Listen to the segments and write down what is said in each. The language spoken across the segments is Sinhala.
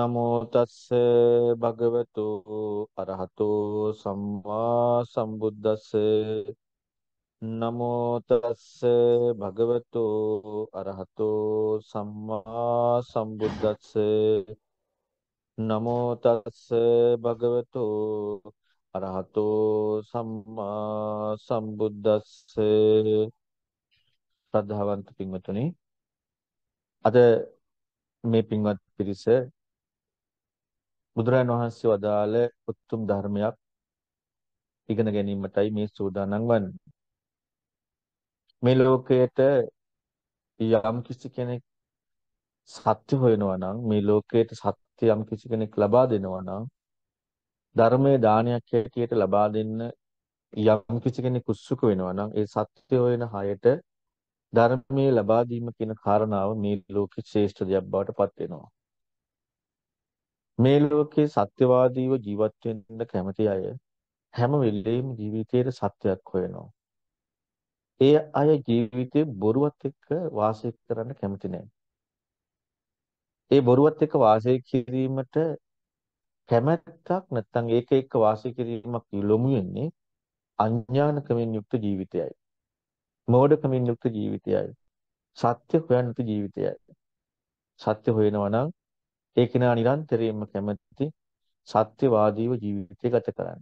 නමෝ තස්ස භගවතු අරහතෝ සම්මා සම්බුද්දස්ස නමෝ තස්ස භගවතු අරහතෝ සම්මා සම්බුද්දස්ස නමෝ තස්ස භගවතු අරහතෝ සම්මා සම්බුද්දස්ස ශ්‍රද්ධාවන්ත පින්වතුනි අද මේ පින්වත් පිරිස බුදුරජාණන් වහන්සේ වදාළ උත්තුම් ධර්මයක් ඉගෙන ගැනීමටයි මේ සූදානම් වන්නේ. මේ ලෝකයට යම් කිසි කෙනෙක් සත්‍ය හොයනවා නම් මේ ලෝකයට සත්‍ය යම් කිසි කෙනෙක් ලබා දෙනවා නම් ධර්මයේ දානයක් හැටියට ලබා දෙන්න යම් කිසි කෙනෙක් උත්සුක වෙනවා නම් ඒ සත්‍ය හොයන හයට ධර්මයේ ලබා දීම කියන කාරණාව මේ ලෝකේ ශ්‍රේෂ්ඨ දෙයක් බවට පත් වෙනවා. මේ ලෝකේ සත්‍යවාදීව ජීවත් වෙන්න කැමති අය හැම වෙලෙම ජීවිතයේ සත්‍යයක් හොයනවා. ඒ අය ජීවිතේ බොරුවත් එක්ක වාසය කරන්න කැමති නැහැ. ඒ බොරුවත් එක්ක වාසය කිරීමට කැමැත්තක් නැත්නම් ඒක එක්ක වාසය කිරීමක් යොමු වෙන්නේ අඥානකමෙන් යුක්ත ජීවිතයයි. මෝඩකමින් යුක්ත ජීවිතයයි. සත්‍ය හොයන්නත් ජීවිතයයි. සත්‍ය හොයනවා නම් ඒ කෙනා නිරන්තරයෙන්ම කැමති සත්‍යවාදීව ජීවිතය ගත කරන්න.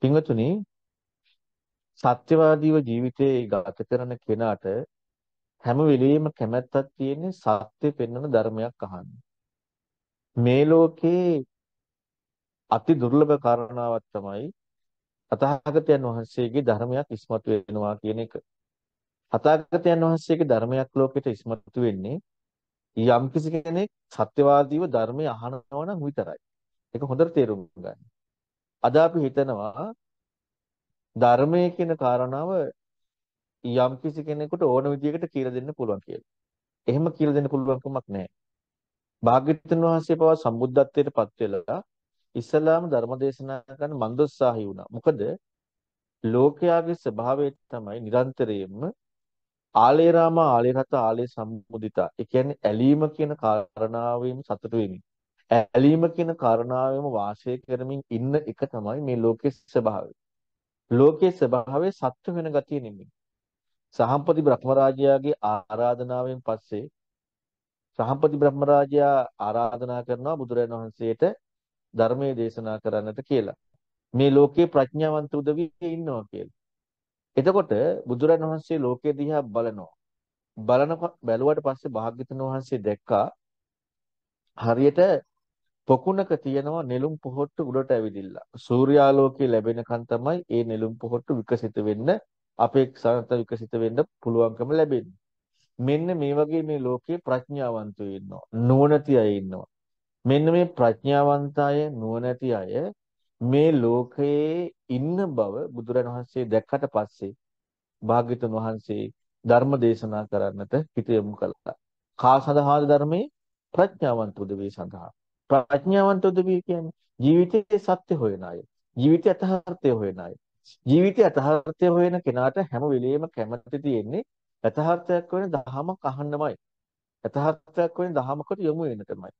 පින්වතුනි සත්‍යවාදීව ජීවිතේ ගත කරන කෙනාට හැම වෙලෙම කැමැත්තක් තියෙන්නේ සත්‍ය පෙන්වන ධර්මයක් අහන්න. මේ ලෝකේ අති දුර්ලභ කාරණාවක් තමයි අතහාගතයන් වහන්සේගේ ධර්මයක් ඉස්මතු වෙනවා කියන එක. අතහාගතයන් වහන්සේගේ ධර්මයක් ලෝකෙට ඉස්මතු වෙන්නේ යම් කිසි කෙනෙක් සත්‍යවාදීව ධර්මය අහනවා නම් විතරයි. ඒක හොඳට තේරුම් ගන්න. අද අපි හිතනවා ධර්මය කියන කාරණාව යම් කිසි කෙනෙකුට ඕන විදිහකට කියලා දෙන්න පුළුවන් කියලා. එහෙම කියලා දෙන්න පුළුවන් කමක් නැහැ. භාග්‍යවතුන් වහන්සේ පවා සම්බුද්ධත්වයට පත් වෙලා ඉස්ලාම ධර්ම දේශනා කරන මන්දෝත්සාහී වුණා. මොකද ලෝකයාගේ ස්වභාවය තමයි නිරන්තරයෙන්ම ආලේ රාම ආලේ රත ආලේ සම්මුදිතා. ඒ කියන්නේ ඇලීම කියන කාරණාවෙම සතුට වෙමින් ඇලීම කියන කාරණාවෙම වාසය කරමින් ඉන්න එක තමයි මේ ලෝකයේ ස්වභාවය. ලෝකයේ ස්වභාවය සත්‍ය වෙන ගතිය නෙමෙයි. සහම්පති බ්‍රහ්මරාජයාගේ ආරාධනාවෙන් පස්සේ සහම්පති බ්‍රහ්මරාජයා ආරාධනා කරනවා බුදුරජාණන් වහන්සේට ධර්මයේ දේශනා කරන්නට කියලා. මේ ලෝකේ ප්‍රඥාවන්ත උදවිය ඉන්නවා කියලා. එතකොට බුදුරන් වහන්සේ ලෝකය දිහා බලනවා. බලන බැලුවට පස්සේ භාග්‍යතුන් වහන්සේ දැක්කා හරියට පොකුණක තියෙනවා නෙළුම් පොහොට්ටු උඩට ඇවිදිලා. සූර්යාලෝකය ලැබෙනකන් තමයි ඒ නෙළුම් පොහොට්ටු විකසිත වෙන්න අපේක්ෂාන්ත විකසිත වෙන්න පුළුවන්කම ලැබෙන්නේ. මෙන්න මේ වගේ මේ ලෝකයේ ප්‍රඥාවන්තයෝ ඉන්නවා. නුවණති අය ඉන්නවා. මෙන්න මේ ප්‍රඥාවන්ත අය නුවණැති අය මේ ලෝකයේ ඉන්න බව බුදුරණ වහන්සේ දැක්කට පස්සේ භාග්‍යතුන් වහන්සේ ධර්ම දේශනා කරන්නට හිත යොමු කළා. කා සඳහාද ධර්මයේ ප්‍රඥාවන්ත උදවිය සඳහා. ප්‍රඥාවන්ත උදවිය කියන්නේ ජීවිතයේ සත්‍ය හොයන අය. ජීවිතය යථාර්ථය හොයන අය. ජීවිතය යථාර්ථය හොයන කෙනාට හැම වෙලෙම කැමති තියෙන්නේ යථාර්ථයක් වෙන දහමක් අහන්නමයි. යථාර්ථයක් වෙන දහමකට යොමු වෙන්න තමයි.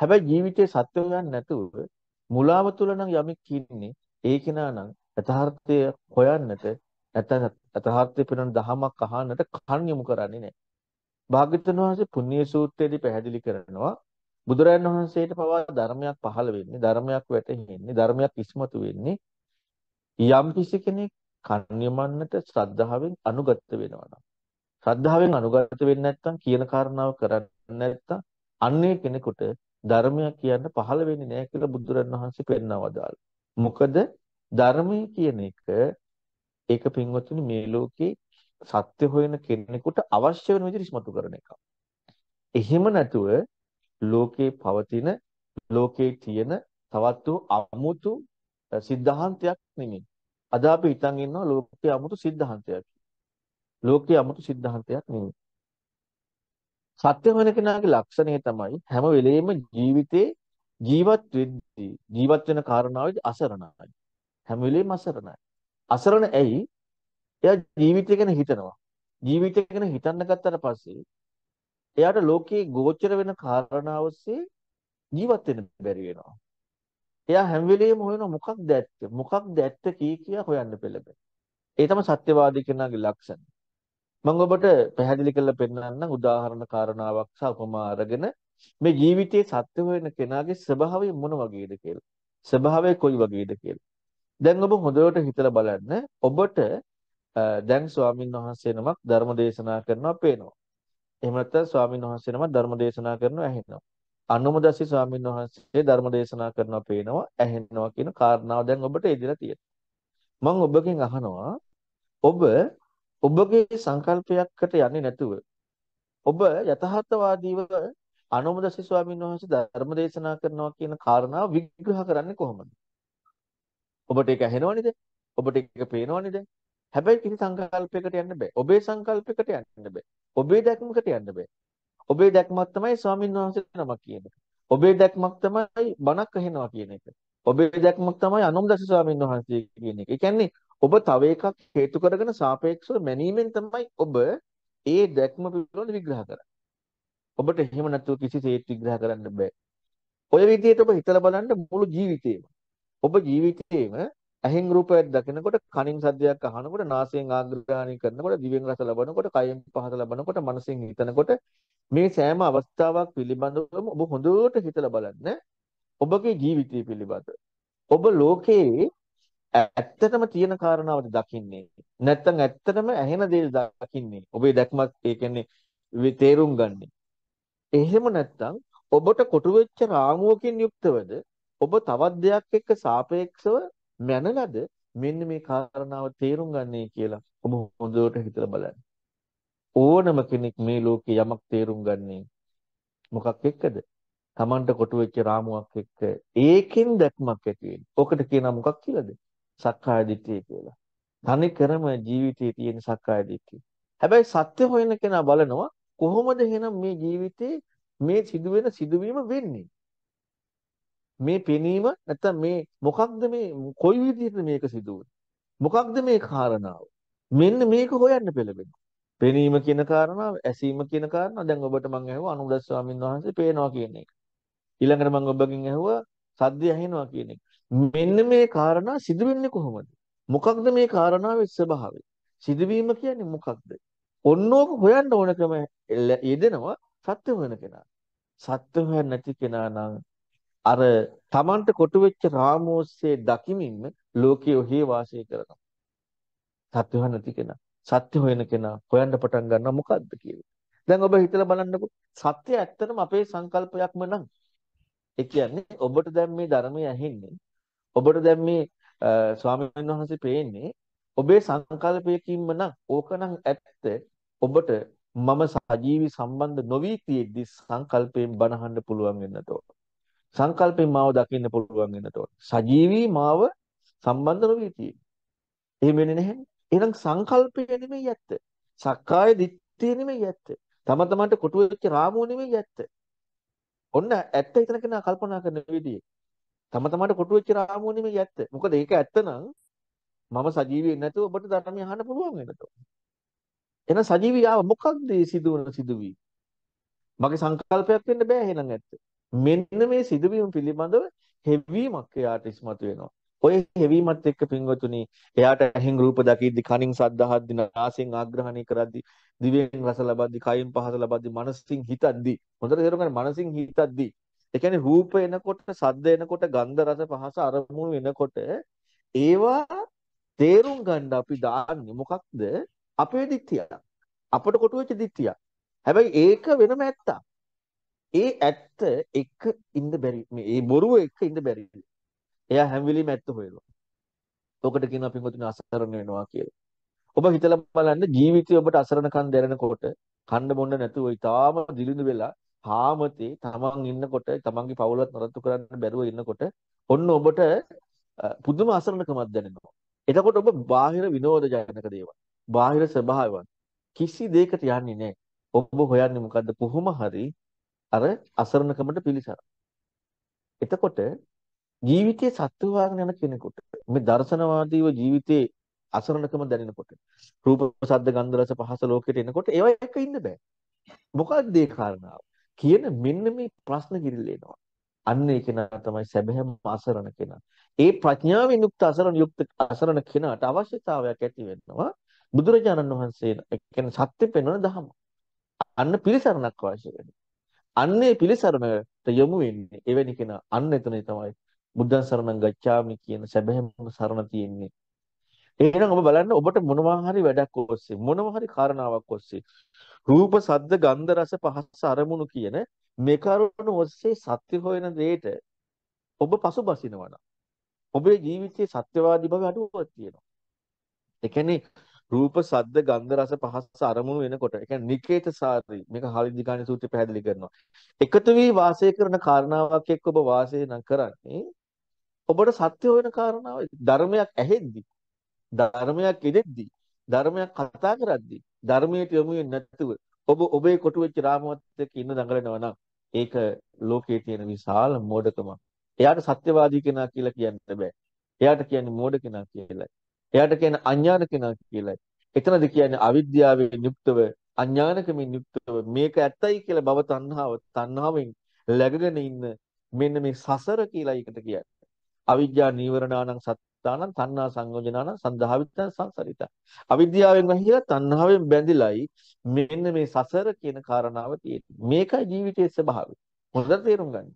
හැබැයි ජීවිතයේ සත්‍ය හොයන්නේ නැතුව මුලාව තුල නම් යමෙක් ඉන්නේ ඒ කෙනා නම් යථාර්ථය හොයන්නට නැත්නම් යථාර්ථය පිළිබඳ දහමක් අහන්නට කන් යොමු කරන්නේ නැහැ. භාග්‍යවතුන් වහන්සේ පුණ්‍ය සූත්‍රයේදී පැහැදිලි කරනවා බුදුරජාණන් වහන්සේට පවා ධර්මයක් පහළ වෙන්නේ ධර්මයක් වැටහෙන්නේ ධර්මයක් ඉස්මතු වෙන්නේ යම් කිසි කෙනෙක් කන් යොමන්නට ශ්‍රද්ධාවෙන් අනුගත වෙනවා නම් ශ්‍රද්ධාවෙන් අනුගත වෙන්නේ නැත්නම් කියන කාරණාව කරන්නේ නැත්නම් අන්නේ කෙනෙකුට ධර්මයක් කියන්න පහළ වෙන්නේ නැහැ කියලා බුදුරන් වහන්සේ පෙන්වවදාල්. මොකද ධර්මය කියන එක ඒක පින්වත්නි මේ ලෝකේ සත්‍ය හොයන කෙනෙකුට අවශ්‍ය වෙන විදිහට ඉස්මතු කරන එක. එහෙම නැතුව ලෝකේ පවතින ලෝකේ තියෙන තවත් අමුතු සිද්ධාන්තයක් නෙමෙයි. අද අපි හිතන් ඉන්නවා ලෝකේ අමුතු සිද්ධාන්තයක්. ලෝකේ අමුතු සිද්ධාන්තයක් නෙමෙයි. සත්‍ය වෙන කෙනාගේ ලක්ෂණය තමයි හැම වෙලෙම ජීවිතේ ජීවත් වෙද්දී ජීවත් වෙන කාරණාවෙදි අසරණයි. හැම වෙලෙම අසරණයි. අසරණ ඇයි? එයා ජීවිතය ගැන හිතනවා. ජීවිතය ගැන හිතන්න ගත්තට පස්සේ එයාට ලෝකයේ ගෝචර වෙන කාරණා ඔස්සේ ජීවත් වෙන්න බැරි වෙනවා. එයා හැම වෙලෙම හොයන මොකක්ද ඇත්ත? මොකක්ද ඇත්ත කී කියා හොයන්න පෙළඹෙනවා. ඒ තමයි සත්‍යවාදී කෙනාගේ ලක්ෂණ. මම ඔබට පැහැදිලි කරලා පෙන්නන්නම් උදාහරණ කාරණාවක් සහ උපමා අරගෙන මේ ජීවිතයේ සත්‍ය වෙන කෙනාගේ ස්වභාවය මොන වගේද කියලා. ස්වභාවය කොයි වගේද කියලා. දැන් ඔබ හොඳට හිතලා බලන්න ඔබට දැන් ස්වාමින් වහන්සේ නමක් ධර්ම දේශනා කරනවා පේනවා. එහෙම නැත්නම් ස්වාමින් වහන්සේ නමක් ධර්ම දේශනා කරනවා ඇහෙනවා. අනුමදස්සී ස්වාමින් වහන්සේ ධර්ම දේශනා කරනවා පේනවා ඇහෙනවා කියන කාරණාව දැන් ඔබට ඉදිරියට තියෙනවා. මම ඔබගෙන් අහනවා ඔබ ඔබගේ සංකල්පයකට යන්නේ නැතුව ඔබ යථාර්ථවාදීව අනුමදසි ස්වාමීන් වහන්සේ ධර්ම දේශනා කරනවා කියන කාරණාව විග්‍රහ කරන්නේ කොහොමද? ඔබට ඒක ඇහෙනවනේද? ඔබට ඒක පේනවනේද? හැබැයි කිසි සංකල්පයකට යන්න බෑ. ඔබේ සංකල්පයකට යන්න බෑ. ඔබේ දැක්මකට යන්න බෑ. ඔබේ දැක්මක් තමයි ස්වාමීන් වහන්සේ නමක් කියන්නේ. ඔබේ දැක්මක් තමයි බණක් අහෙනවා කියන එක. ඔබේ දැක්මක් තමයි අනුමදසි ස්වාමීන් වහන්සේ කියන එක. ඒ කියන්නේ ඔබ තව එකක් හේතු කරගෙන සාපේක්ෂව මැනීමෙන් තමයි ඔබ ඒ දැක්ම පිළිබඳ විග්‍රහ කරන්නේ. ඔබට එහෙම නැතුව කිසිසේත් විග්‍රහ කරන්න බෑ. ඔය විදිහට ඔබ හිතලා බලන්න මුළු ජීවිතේම. ඔබ ජීවිතේම ඇහෙන් රූපයක් දකිනකොට කනින් සද්දයක් අහනකොට නාසයෙන් ආග්‍රහණය කරනකොට දිවෙන් රස ලබනකොට කයෙන් පහස ලබනකොට මනසෙන් හිතනකොට මේ සෑම අවස්ථාවක් පිළිබඳවම ඔබ හොඳට හිතලා බලන්න ඔබගේ ජීවිතය පිළිබඳ ඔබ ලෝකයේ ඇත්තටම තියෙන කාරණාවද දකින්නේ නැත්නම් ඇත්තටම ඇහෙන දේ දකින්නේ ඔබේ දැක්මක් ඒ කියන්නේ තේරුම් ගන්න. එහෙම නැත්නම් ඔබට කොටු වෙච්ච රාමුවකින් යුක්තවද ඔබ තවත් දෙයක් එක්ක සාපේක්ෂව මැනලද මෙන්න මේ කාරණාව තේරුම් ගන්නයි කියලා ඔබ හොඳට හිතලා බලන්න. ඕනම කෙනෙක් මේ ලෝකේ යමක් තේරුම් ගන්නේ මොකක් එක්කද? Tamanට කොටු වෙච්ච රාමුවක් එක්ක ඒකෙන් දැක්මක් ඇති වෙන්නේ. ඔකට කියනවා මොකක් කියලාද? සක්කාය දිට්ඨිය කියලා. තනි කරම ජීවිතයේ තියෙන සක්කාය දිට්ඨිය. හැබැයි සත්‍ය හොයන කෙනා බලනවා කොහොමද එහෙනම් මේ ජීවිතේ මේ සිදුවෙන සිදුවීම වෙන්නේ? මේ පෙනීම නැත්නම් මේ මොකක්ද මේ කොයි විදිහට මේක සිදුවුනේ? මොකක්ද මේ කාරණාව? මෙන්න මේක හොයන්න පෙළඹෙනවා. පෙනීම කියන කාරණාව, ඇසීම කියන කාරණාව දැන් ඔබට මම ඇහුවා අනුදස් ස්වාමීන් වහන්සේ පේනවා කියන එක. ඊළඟට මම ඔබගෙන් ඇහුවා සද්දය ඇහෙනවා කියන එක. මෙන්න මේ කාරණා සිදු වෙන්නේ කොහොමද? මොකක්ද මේ කාරණාවේ ස්වභාවය? සිදුවීම කියන්නේ මොකක්ද? ඔන්නෝක හොයන්න ඕනකම යෙදෙනවා සත්‍ය හොයන කෙනා. සත්‍ය හොයන්නේ නැති කෙනා නම් අර Tamanට කොටු වෙච්ච රාමෝස්සේ දකිමින්ම ලෝකයේ ඔහි වාසය කරනවා. සත්‍ය හොයන නැති කෙනා. සත්‍ය හොයන කෙනා හොයන්න පටන් ගන්නවා මොකද්ද කියලා. දැන් ඔබ හිතලා බලන්නකො සත්‍ය ඇත්තටම අපේ සංකල්පයක්ම නම්. ඒ කියන්නේ ඔබට දැන් මේ ධර්මය ඇහෙන්නේ ඔබට දැන් මේ ස්වාමීන් වහන්සේ පේන්නේ ඔබේ සංකල්පයකින්ම නම් ඕකනම් ඇත්ත ඔබට මම සජීවි සම්බන්ධ නොවී තියෙද්දි සංකල්පයෙන් බනහන්න පුළුවන් වෙන්නතෝ සංකල්පයෙන් මාව දකින්න පුළුවන් වෙන්නතෝ සජීවි මාව සම්බන්ධ නොවී තියෙන්නේ එහෙම වෙන්නේ නැහැ. එහෙනම් සංකල්පය නෙමෙයි ඇත්ත. සක්කාය දිට්ඨිය නෙමෙයි ඇත්ත. තම තමන්ට කොටුවෙච්ච රාමුව නෙමෙයි ඇත්ත. ඔන්න ඇත්ත හිතන කෙනා කල්පනා කරන විදිය. තම තමාට කොටු වෙච්ච රාමුවනේ මේ ඇත්ත. මොකද ඒක ඇත්ත නම් මම සජීවී නැතුව ඔබට ධර්මය අහන්න පුළුවන් වෙනතෝ. එහෙනම් සජීවී ආව මොකක්ද සිදුවන සිදුවී? මගේ සංකල්පයක් වෙන්න බෑ එහෙනම් ඇත්ත. මෙන්න මේ සිදුවීම පිළිබඳව හෙවීමක් එයාට ඉස්මතු වෙනවා. ඔය හෙවීමත් එක්ක පින්වතුනි එයාට ඇහෙන් රූප දකිද්දි කනින් සද්ද අහද්දි නාසයෙන් ආග්‍රහණය කරද්දි දිවෙන් රස ලබද්දි කයින් පහස ලබද්දි මනසින් හිතද්දි හොඳට තේරුම් ගන්න මනසින් හිතද්දි ඒ කියන්නේ රූප එනකොට, සද්ද එනකොට, ගන්ධ රස පහස අරමුණු එනකොට ඒවා තේරුම් ගන්න අපි දාන්නේ මොකක්ද? අපේ දිට්ඨියක්. අපට කොටු වෙච්ච දිට්ඨියක්. හැබැයි ඒක වෙනම ඇත්තක්. ඒ ඇත්ත එක ඉන්න බැරි. මේ බොරුව එක ඉන්න බැරි. එයා හැම වෙලෙම ඇත්ත හොයනවා. ඔකට කියනවා පින්වතුනි අසරණ වෙනවා කියලා. ඔබ හිතලා බලන්න ජීවිතේ ඔබට අසරණකම් දැනෙනකොට කන්න බොන්න නැතුව ඉතාලම දිලිඳු වෙලා හාමතේ තමන් ඉන්නකොට තමන්ගේ පවුලත් නරතු කරන්න බැරුව ඉන්නකොට ඔන්න ඔබට පුදුම අසරණකමක් දැනෙනවා. එතකොට ඔබ බාහිර විනෝදජනක දේවල්, බාහිර ස්වභාවයන් කිසි දෙයකට යන්නේ නැහැ. ඔබ හොයන්නේ මොකද්ද? කොහොම හරි අර අසරණකමට පිළිසර. එතකොට ජීවිතයේ සත්‍ය හොයාගෙන යන කෙනෙකුට මේ දර්ශනවාදීව ජීවිතයේ අසරණකම දැනෙනකොට රූප, ශබ්ද, ගන්ධ, රස, පහස ලෝකෙට එනකොට ඒවා එක ඉන්න බෑ. මොකක්ද ඒ කාරණාව? කියන මෙන්න මේ ප්‍රශ්න කිරිල්ල එනවා. අන්න ඒ කෙනා තමයි සැබෑම අසරණ කෙනා. ඒ ප්‍රඥාවෙන් යුක්ත අසරණ යුක්ත අසරණ කෙනාට අවශ්‍යතාවයක් ඇති වෙනවා බුදුරජාණන් වහන්සේ කියන්නේ සත්‍ය පෙන්වන දහම. අන්න පිළිසරණක් අවශ්‍ය වෙනවා. අන්නේ පිළිසරණට යොමු වෙන්නේ එවැනි කෙනා අන්න එතනයි තමයි බුද්ධං සරණං ගච්ඡාමි කියන සැබෑම සරණ තියෙන්නේ. එහෙනම් ඔබ බලන්න ඔබට මොනවා හරි වැඩක් ඔස්සේ මොනවා හරි කාරණාවක් ඔස්සේ රූප සද්ද ගන්ධ රස පහස අරමුණු කියන මේ කරුණු ඔස්සේ සත්‍ය හොයන දෙයට ඔබ පසුබසිනවා නම් ඔබේ ජීවිතයේ සත්‍යවාදී බව අඩුවක් තියෙනවා. ඒ කියන්නේ රූප සද්ද ගන්ධ රස පහස අරමුණු වෙනකොට ඒ කියන්නේ නිකේත සාරි මේක හාලිදිකාණී සූත්‍රය පැහැදිලි කරනවා එකතු වී වාසය කරන කාරණාවක් එක්ක ඔබ වාසය නම් කරන්නේ ඔබට සත්‍ය හොයන කාරණාව ධර්මයක් ඇහෙද්දි ධර්මයක් ඉදෙද්දී ධර්මයක් කතා කරද්දී ධර්මයට යොමු නැතුව ඔබ ඔබේ කොටු වෙච්ච රාමවත් එක්ක ඉන්න දඟලනවා නම් ඒක ලෝකයේ තියෙන විශාල මෝඩකමක්. එයාට සත්‍යවාදී කෙනා කියලා කියන්න බෑ. එයාට කියන්නේ මෝඩ කෙනා කියලායි. එයාට කියන්නේ අඥාන කෙනා කියලායි. එතනද කියන්නේ අවිද්‍යාවෙන් යුක්තව අඥානකමින් යුක්තව මේක ඇත්තයි කියලා බව තණ්හාව තණ්හාවෙන් läගගෙන ඉන්න මෙන්න මේ සසර කියලා එකට කියන්නේ. අවිද්‍යා නීවරණානං සත් පටිච්චසමුප්පත්තාන තණ්හා සංයෝජනාන සන්දහවිත සංසරිත අවිද්‍යාවෙන් වැහිලා තණ්හාවෙන් බැඳිලායි මෙන්න මේ සසර කියන කාරණාව තියෙන්නේ මේකයි ජීවිතයේ ස්වභාවය හොඳට තේරුම් ගන්න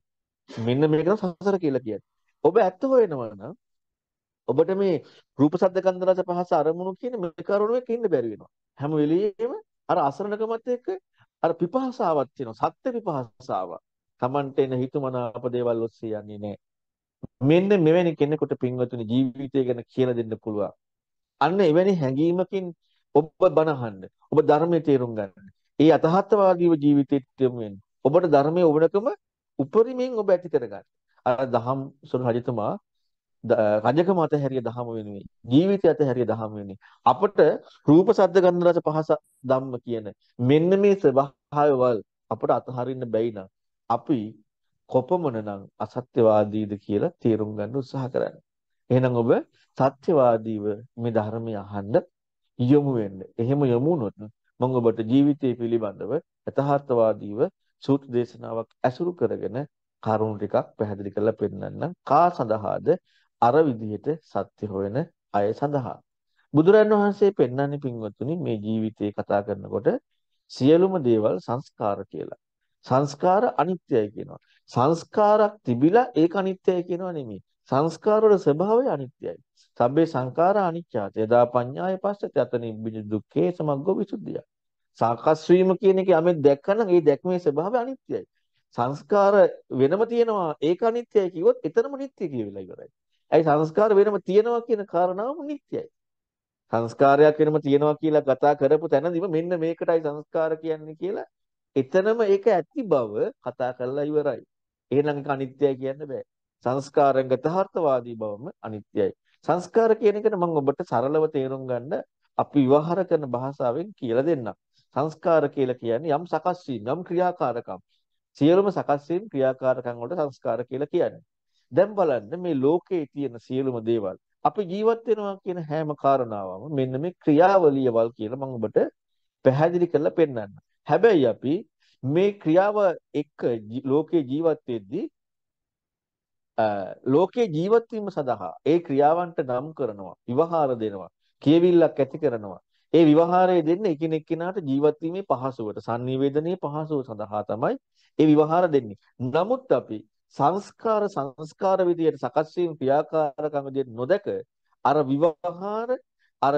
මෙන්න මේක සසර කියලා කියන්නේ ඔබ ඇත්ත හොයනවා නම් ඔබට මේ රූප සද්ද ගන්ධ රස පහස අරමුණු කියන මේ කරුණුවෙක ඉන්න බැරි වෙනවා. හැම වෙලෙම අර අසරණකමත් එක්ක අර පිපාසාවක් තියෙනවා. සත්‍ය පිපාසාව. Tamanට එන හිතුමනාප දේවල් ඔස්සේ යන්නේ නැහැ. මෙන්න මෙවැනි කෙනෙකුට පින්වතුනි ජීවිතය ගැන කියලා දෙන්න පුළුවන්. අන්න එවැනි හැඟීමකින් ඔබ බණ අහන්න. ඔබ ධර්මයේ තේරුම් ගන්න. ඒ අතහත්වාදීව ජීවිතයට යොමු වෙන්න. ඔබට ධර්මයේ ඕනකම උපරිමයෙන් ඔබ ඇති කරගන්න. අර දහම් සොර රජතුමා රජකම අතහැරිය දහම වෙනුයි. ජීවිතය අතහැරිය දහම වෙනුයි. අපට රූප සද්ද ගන්ධ රස පහස ධම්ම කියන මෙන්න මේ ස්වභාවවල අපට අතහරින්න බැයි නම් අපි කොපමණනම් අසත්‍යවාදීද කියලා තේරුම් ගන්න උත්සාහ කරන්න. එහෙනම් ඔබ සත්‍යවාදීව මේ ධර්මය අහන්න යොමු වෙන්න. එහෙම යොමු වුණොත් මම ඔබට ජීවිතය පිළිබඳව යථාර්ථවාදීව සූත්‍ර දේශනාවක් ඇසුරු කරගෙන කරුණු ටිකක් පැහැදිලි කරලා පෙන්නන්නම්. කා සඳහාද අර විදිහට සත්‍ය හොයන අය සඳහා. බුදුරන් වහන්සේ පෙන්වන්නේ පින්වත්තුනි මේ ජීවිතේ කතා කරනකොට සියලුම දේවල් සංස්කාර කියලා. සංස්කාර අනිත්‍යයි කියනවා. සංස්කාරක් තිබිලා ඒක අනිත්‍යයි කියනවා නෙමෙයි. සංස්කාර වල ස්වභාවය අනිත්‍යයි. සබ්බේ සංඛාරා අනිච්චාත. යදා පඤ්ඤාය පස්සත යත නිබ්බිජ දුක්ඛේ සමග්ගෝ විසුද්ධිය. සාකස් වීම කියන එක යමෙක් දැක්කනම් ඒ දැක්මේ ස්වභාවය අනිත්‍යයි. සංස්කාර වෙනම තියෙනවා ඒක අනිත්‍යයි කිව්වොත් එතරම් නිට්ටය කියවිලා ඉවරයි. ඇයි සංස්කාර වෙනම තියෙනවා කියන කාරණාවම නිට්ටයයි. සංස්කාරයක් වෙනම තියෙනවා කියලා කතා කරපු තැනදීම මෙන්න මේකටයි සංස්කාර කියන්නේ කියලා එතනම ඒක ඇති බව කතා කරලා ඉවරයි. එහෙනම් ඒක අනිත්‍යයි කියන්න බෑ. සංස්කාරංග තහර්ථවාදී බවම අනිත්‍යයි. සංස්කාර කියන එකට මම ඔබට සරලව තේරුම් ගන්න අපි විවහාර කරන භාෂාවෙන් කියලා දෙන්නම්. සංස්කාර කියලා කියන්නේ යම් සකස් වීම, යම් ක්‍රියාකාරකම්. සියලුම සකස් වීම ක්‍රියාකාරකම් වලට සංස්කාර කියලා කියන්නේ. දැන් බලන්න මේ ලෝකයේ තියෙන සියලුම දේවල් අපි ජීවත් වෙනවා කියන හැම කාරණාවම මෙන්න මේ ක්‍රියාවලියවල් කියලා මම ඔබට පැහැදිලි කරලා පෙන්නන්න. හැබැයි අපි මේ ක්‍රියාව එක්ක ලෝකේ ජීවත් වෙද්දී ලෝකේ ජීවත් වීම සඳහා ඒ ක්‍රියාවන්ට නම් කරනවා විවහාර දෙනවා කියවිල්ලක් ඇති කරනවා ඒ විවහාරය දෙන්නේ එකිනෙක කෙනාට ජීවත් වීමේ පහසුවට sannivedanaya පහසුව සඳහා තමයි ඒ විවහාර දෙන්නේ නමුත් අපි සංස්කාර සංස්කාර විදියට සකස් වීම ක්‍රියාකාරකම් විදියට නොදක අර විවහාර අර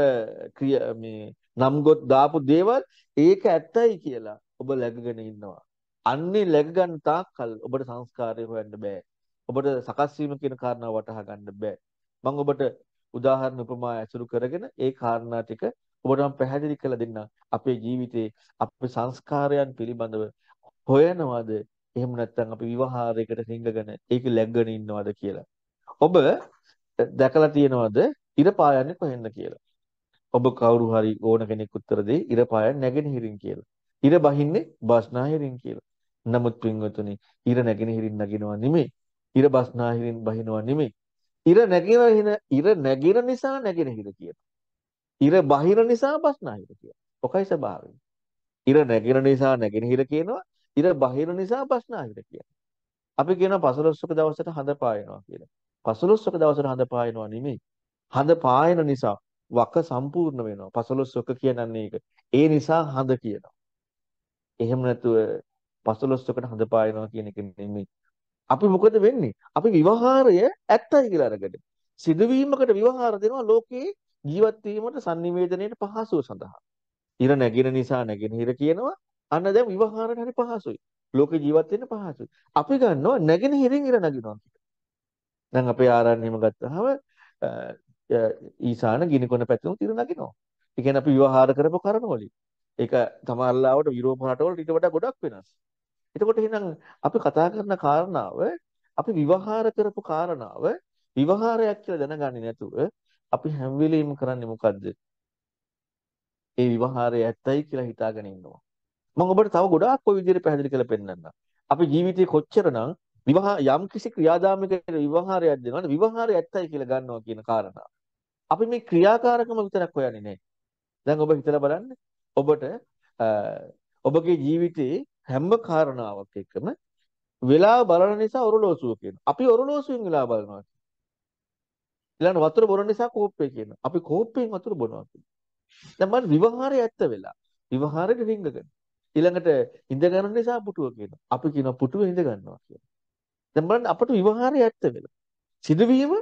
ක්‍රියා මේ නම් ගොත් දාපු දේවල් ඒක ඇත්තයි කියලා ඔබ läගගෙන ඉන්නවා. අන්නේ läග ගන්න තාක්කල් ඔබට සංස්කාරය හොයන්න බෑ. ඔබට සකස් වීම කියන කාරණාව වටහා ගන්න බෑ. මම ඔබට උදාහරණ උපමා ඇසුරු කරගෙන ඒ කාරණා ටික ඔබට මම පැහැදිලි කරලා දෙන්න. අපේ ජීවිතේ අපේ සංස්කාරයන් පිළිබඳව හොයනවාද? එහෙම නැත්නම් අපි විවහාරයකට හිඟගෙන ඒක läගගෙන ඉන්නවද කියලා. ඔබ දැකලා තියනවද ඉර පායන්නේ කොහෙන්ද කියලා. ඔබ කවුරු හරි ඕන කෙනෙක් උත්තර දෙයි ඉර පායන්නේ නැගෙනහිරින් කියලා. ඉර බහින්නේ බස්නාහිරින් කියලා. නමුත් පින්වතුනි, ඉර නැගෙනහිරින් නගිනවා නෙමෙයි. ඉර බස්නාහිරින් බහිනවා නෙමෙයි. ඉර නැගින ඉර නැගින නිසා නැගෙනහිර කියනවා. ඉර බහින නිසා බස්නාහිර කියනවා. ඔකයි ස්වභාවය. ඉර නැගෙන නිසා නැගෙනහිර කියනවා. ඉර බහින නිසා බස්නාහිර කියනවා. අපි කියනවා 15ක දවසට හඳ පායනවා කියලා. 15ක දවසට හඳ පායනවා නෙමෙයි. හඳ පායන නිසා වක සම්පූර්ණ වෙනවා. 15ක කියනන්නේ ඒක. ඒ නිසා හඳ කියනවා. එහෙම නැතුව පසළොස්වකට හඳ පායනවා කියන එක නෙමෙයි. අපි මොකද වෙන්නේ? අපි විවහාරය ඇත්තයි කියලා අරගෙන සිදුවීමකට විවහාර දෙනවා ලෝකේ ජීවත් වීමට sannivedanayට පහසුව සඳහා. ඉර නැගින නිසා නැගිනහිර කියනවා අන්න දැන් විවහාරට හරි පහසුයි. ලෝකේ ජීවත් වෙන්න පහසුයි. අපි ගන්නවා නැගිනහිරින් ඉර නැගිනවා කියලා. දැන් අපේ ආරණ්‍යෙම ගත්තාම ඊසාන ගිනිකොන පැතුම් ඉර නැගිනවා. ඒ කියන්නේ අපි විවහාර කරපු කරුණවලින්. ඒක තමයිලාවට යුරෝප රටවල ඊට වඩා ගොඩක් වෙනස්. එතකොට එහෙනම් අපි කතා කරන කාරණාව අපි විවහාර කරපු කාරණාව විවහාරයක් කියලා දැනගන්නේ නැතුව අපි හැම වෙලෙම කරන්නේ මොකද්ද? ඒ විවහාරය ඇත්තයි කියලා හිතාගෙන ඉන්නවා. මම ඔබට තව ගොඩාක් ওই විදිහට පැහැදිලි කරලා පෙන්නන්නම්. අපි ජීවිතේ කොච්චරනම් විවාහ යම් කිසි ක්‍රියාදාමයකට විවහාරයක් දෙනවනේ විවහාරය ඇත්තයි කියලා ගන්නවා කියන කාරණා. අපි මේ ක්‍රියාකාරකම විතරක් හොයන්නේ නැහැ. දැන් ඔබ හිතලා බලන්න ඔබට ඔබගේ ජීවිතයේ හැම කාරණාවක් එක්කම වෙලා බලන නිසා ඔරලෝසුව කියනවා. අපි ඔරලෝසුවෙන් වෙලා බලනවා. ඊළඟ වතුර බොන නිසා කෝපය කියනවා. අපි කෝපයෙන් වතුර බොනවා කියනවා. දැන් මම විවහාරය ඇත්ත වෙලා. විවහාරෙට රිංගගෙන. ඊළඟට ඉඳ ගන්න නිසා පුටුව කියනවා. අපි කියනවා පුටුව ඉඳ ගන්නවා කියලා. දැන් බලන්න අපට විවහාරය ඇත්ත වෙලා. සිදුවීම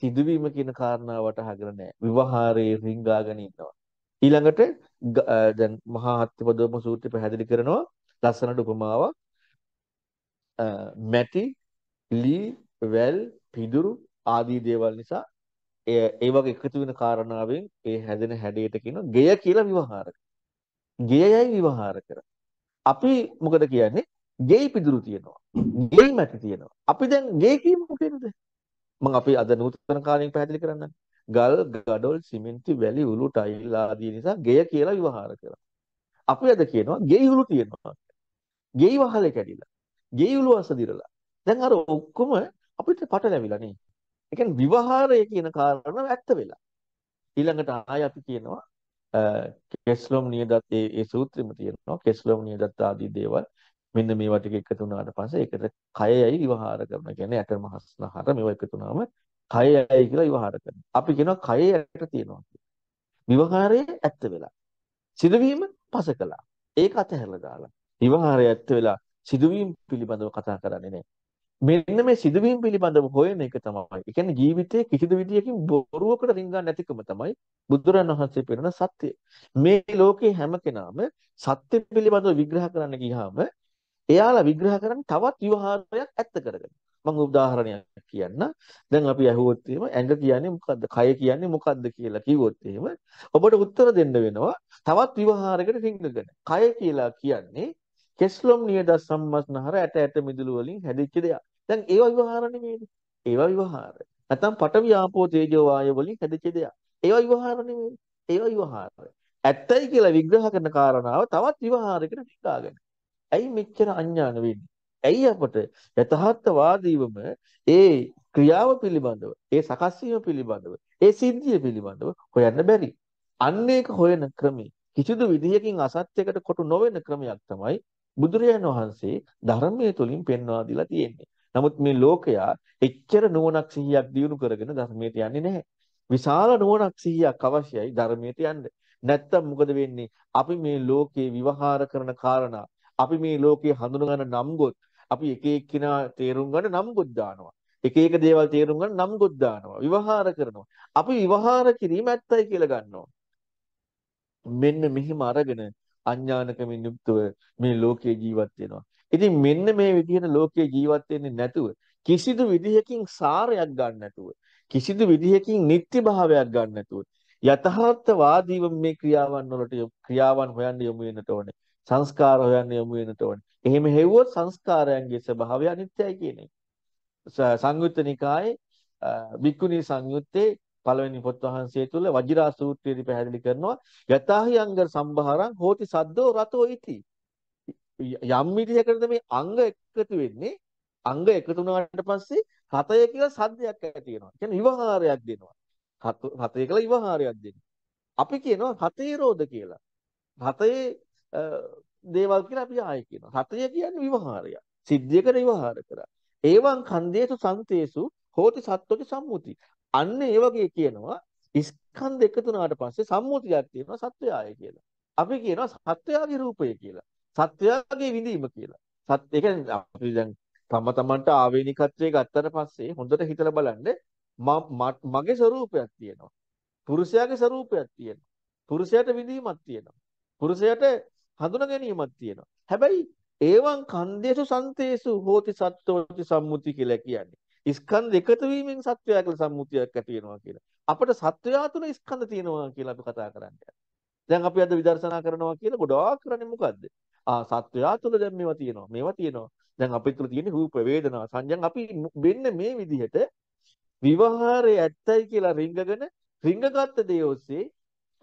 සිදුවීම කියන කාරණාව වටහාගෙන නැහැ. විවහාරයේ රිංගාගෙන ඉන්නවා. ඊළඟට දැන් මහා හත්තිපදෝපම සූත්‍රය පැහැදිලි කරනවා ලස්සනට උපමාවක් මැටි ලී වැල් පිදුරු ආදී දේවල් නිසා ඒ වගේ එකතු වෙන කාරණාවෙන් ඒ හැදෙන හැඩයට කියන ගෙය කියලා විවහාර ගෙයයි විවහාර කර. අපි මොකද කියන්නේ? ගෙයි පිදුරු තියෙනවා. ගෙයි මැටි තියෙනවා. අපි දැන් ගෙයි කියමු මොකේද? මම අපි අද නූතන කාලයෙන් පැහැදිලි කරන්නම්. ගල් ගඩොල් සිමෙන්ති වැලි උලු ටයිල් ආදී නිසා ගෙය කියලා විවහාර කරනවා. අපි අද කියනවා ගෙයි උලු තියෙනවා. ගෙයි වහලේ කැඩිලා. ගෙයි උලු අසදිරලා. දැන් අර ඔක්කොම අපිට පටලැවිලා නේ. ඒ කියන්නේ විවහාරය කියන කාරණාව ඇත්ත වෙලා. ඊළඟට ආය අපි කියනවා කෙස්ලොම් නියදත් ඒ ඒ සූත්‍රෙම තියෙනවා කෙස්ලොම් නියදත් ආදී දේවල් මෙන්න මේවා ටික එකතු වුණාට පස්සේ ඒකට කයයි විවහාර කරන කියන්නේ ඇට මහස්නහර මේවා එකතු වුණාම කය ඇයි කියලා විවහාර කරනවා. අපි කියනවා කයේ ඇට තියෙනවා කියලා. විවහාරයේ ඇත්ත වෙලා. සිදුවීම පස කළා. ඒක අතහැරලා දාලා. විවහාරය ඇත්ත වෙලා සිදුවීම් පිළිබඳව කතා කරන්නේ නැහැ. මෙන්න මේ සිදුවීම් පිළිබඳව හොයන එක තමයි. ඒ කියන්නේ ජීවිතයේ කිසිදු විදියකින් බොරුවකට රිංගන්න නැතිකම තමයි බුදුරන් වහන්සේ පෙරන සත්‍යය. මේ ලෝකේ හැම කෙනාම සත්‍ය පිළිබඳව විග්‍රහ කරන්න ගියාම එයාලා විග්‍රහ කරන්නේ තවත් විවහාරයක් ඇත්ත කරගෙන. මම උදාහරණයක් කියන්න. දැන් අපි ඇහුවොත් එහෙම ඇඟ කියන්නේ මොකද්ද? කය කියන්නේ මොකද්ද කියලා කිව්වොත් එහෙම ඔබට උත්තර දෙන්න වෙනවා. තවත් විවහාරයකට රිංගගෙන. කය කියලා කියන්නේ කෙස්ලොම් නියද සම්මස්නහර ඇට ඇට මිදුළු වලින් හැදිච්ච දෙයක්. දැන් ඒවා විවහාර නෙමෙයිනේ. ඒවා විවහාර. නැත්තම් පඨවි ආපෝ තේජෝ වායෝ වලින් හැදිච්ච දෙයක්. ඒවා විවහාර නෙමෙයිනේ. ඒවා විවහාර. ඇත්තයි කියලා විග්‍රහ කරන කාරණාව තවත් විවහාරයකට රිංගාගෙන. ඇයි මෙච්චර අඥාන වෙන්නේ? ඇයි අපට යථාර්ථවාදීවම ඒ ක්‍රියාව පිළිබඳව, ඒ සකස් පිළිබඳව, ඒ සිද්ධිය පිළිබඳව හොයන්න බැරි. අන්න ඒක හොයන ක්‍රමේ කිසිදු විදිහකින් අසත්‍යයකට කොටු නොවන ක්‍රමයක් තමයි බුදුරජාණන් වහන්සේ ධර්මයේ තුලින් පෙන්වා දීලා තියෙන්නේ. නමුත් මේ ලෝකයා එච්චර නුවණක් සිහියක් දියුණු කරගෙන ධර්මයට යන්නේ නැහැ. විශාල නුවණක් සිහියක් අවශ්‍යයි ධර්මයට යන්න. නැත්තම් මොකද වෙන්නේ? අපි මේ ලෝකේ විවහාර කරන කාරණා, අපි මේ ලෝකේ හඳුනගන නම්ගොත්, අපි එක එක්කිනා තේරුම් ගන්න නම් ගොද්දානවා. එක එක දේවල් තේරුම් ගන්න නම් ගොද්දානවා. විවහාර කරනවා. අපි විවහාර කිරීම ඇත්තයි කියලා ගන්නවා. මෙන්න මෙහිම අරගෙන අඥානකමින් යුක්තව මේ ලෝකේ ජීවත් වෙනවා. ඉතින් මෙන්න මේ විදිහට ලෝකේ ජීවත් වෙන්නේ නැතුව කිසිදු විදිහකින් සාරයක් ගන්න නැතුව කිසිදු විදිහකින් නිත්‍ය භාවයක් ගන්න නැතුව යථාර්ථවාදීව මේ ක්‍රියාවන් වලට ක්‍රියාවන් හොයන්න යොමු වෙන්නට ඕනේ. සංස්කාර හොයන්න යමු වෙනට ඕනේ. එහෙම හෙව්වොත් සංස්කාරයන්ගේ ස්වභාවය අනිත්‍යයි කියන එක. සංයුත්ත නිකායේ වික්කුණී සංයුත්තේ පළවෙනි පොත් වහන්සේ තුල වජිරා සූත්‍රයේදී පැහැදිලි කරනවා යතහි අංග සම්භාරං හෝති සද්දෝ රතෝ ඉති. යම් විදිහකට මේ අංග එකතු වෙන්නේ අංග එකතු වුණාට පස්සේ හතය කියලා සද්දයක් ඇති වෙනවා. කියන්නේ විවහාරයක් දෙනවා. හතය කියලා විවහාරයක් දෙනවා. අපි කියනවා හතේ රෝධ කියලා. හතේ දේවල් කියලා අපි ආයෙ කියනවා. සතය කියන්නේ විවහාරයක්. සිද්ධියකට විවහාර කරා. ඒවං කන්දේසු සංතේසු හෝති සත්වක සම්මුති. අන්න ඒ වගේ කියනවා ස්කන්ධ එකතු වුණාට පස්සේ සම්මුතියක් තියෙනවා සත්වයාය කියලා. අපි කියනවා සත්වයාගේ රූපය කියලා. සත්වයාගේ විඳීම කියලා. සත් ඒ කියන්නේ අපි දැන් තම තමන්ට ආවේනිකත්වයේ ගත්තට පස්සේ හොඳට හිතලා බලන්න මගේ ස්වરૂපයක් තියෙනවා. පුරුෂයාගේ ස්වરૂපයක් තියෙනවා. පුරුෂයාට විඳීමක් තියෙනවා. පුරුෂයාට හඳුනා ගැනීමක් තියෙනවා. හැබැයි ඒවන් කන්දේසු සන්තේසු හෝති සත්ත්වෝති සම්මුති කියලා කියන්නේ. ස්කන්ධ එකතු වීමෙන් සත්වයා කියලා සම්මුතියක් ඇති වෙනවා කියලා. අපිට සත්වයා තුන ස්කන්ධ තියෙනවා කියලා අපි කතා කරන්නේ. දැන් අපි අද විදර්ශනා කරනවා කියලා ගොඩාක් කරන්නේ මොකද්ද? ආ සත්වයා තුල දැන් මේවා තියෙනවා. මේවා තියෙනවා. දැන් අපි තුල තියෙන රූප වේදනා සංඥා අපි වෙන්නේ මේ විදිහට විවහාරයේ ඇත්තයි කියලා රිංගගෙන රිංගගත්ත දේ ඔස්සේ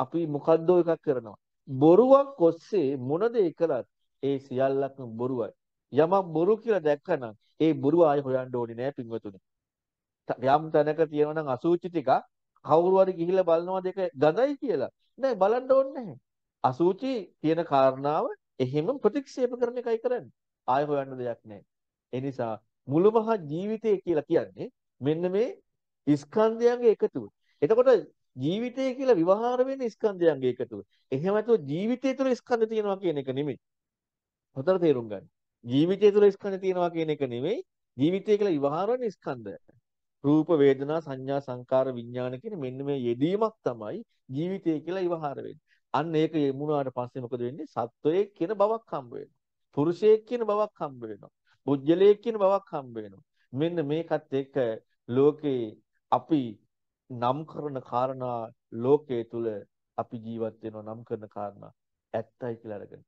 අපි මොකද්ද එකක් කරනවා. බොරුවක් ඔස්සේ මොන දේ කළත් ඒ සියල්ලක්ම බොරුවයි. යමක් බොරු කියලා දැක්කනම් ඒ බොරුව ආයෙ හොයන්න ඕනේ නෑ පින්වතුනි. යම් තැනක තියෙනවා නම් අසූචි ටික කවුරු හරි ගිහිල්ලා බලනවා දෙක ගඳයි කියලා. නෑ බලන්න ඕනේ නැහැ. අසූචි තියෙන කාරණාව එහෙම ප්‍රතික්ෂේප කරන එකයි කරන්නේ. ආයෙ හොයන්න දෙයක් නෑ. ඒ නිසා මුළුමහත් ජීවිතය කියලා කියන්නේ මෙන්න මේ ස්කන්ධයන්ගේ එකතුව. එතකොට ජීවිතය කියලා විවහාර වෙන ස්කන්ධයන්ගේ එකතුව. එහෙම නැතුව ජීවිතය තුළ ස්කන්ධ තියෙනවා කියන එක නෙමෙයි. හොඳට තේරුම් ගන්න. ජීවිතය තුළ ස්කන්ධ තියෙනවා කියන එක නෙමෙයි. ජීවිතය කියලා විවහාර වෙන ස්කන්ධය. රූප වේදනා සංඥා සංකාර විඥාන කියන මෙන්න මේ යෙදීමක් තමයි ජීවිතය කියලා ඉවහාර වෙන්නේ. අන්න ඒක යමුණාට පස්සේ මොකද වෙන්නේ? සත්වයේ කියන බවක් හම්බ වෙනවා. පුරුෂයෙක් කියන බවක් හම්බ වෙනවා. බුද්ධලයෙක් කියන බවක් හම්බ වෙනවා. මෙන්න මේකත් එක්ක ලෝකේ අපි නම් කරන කාරණා ලෝකයේ තුල අපි ජීවත් වෙනවා නම් කරන කාරණා ඇත්තයි කියලා අරගෙන.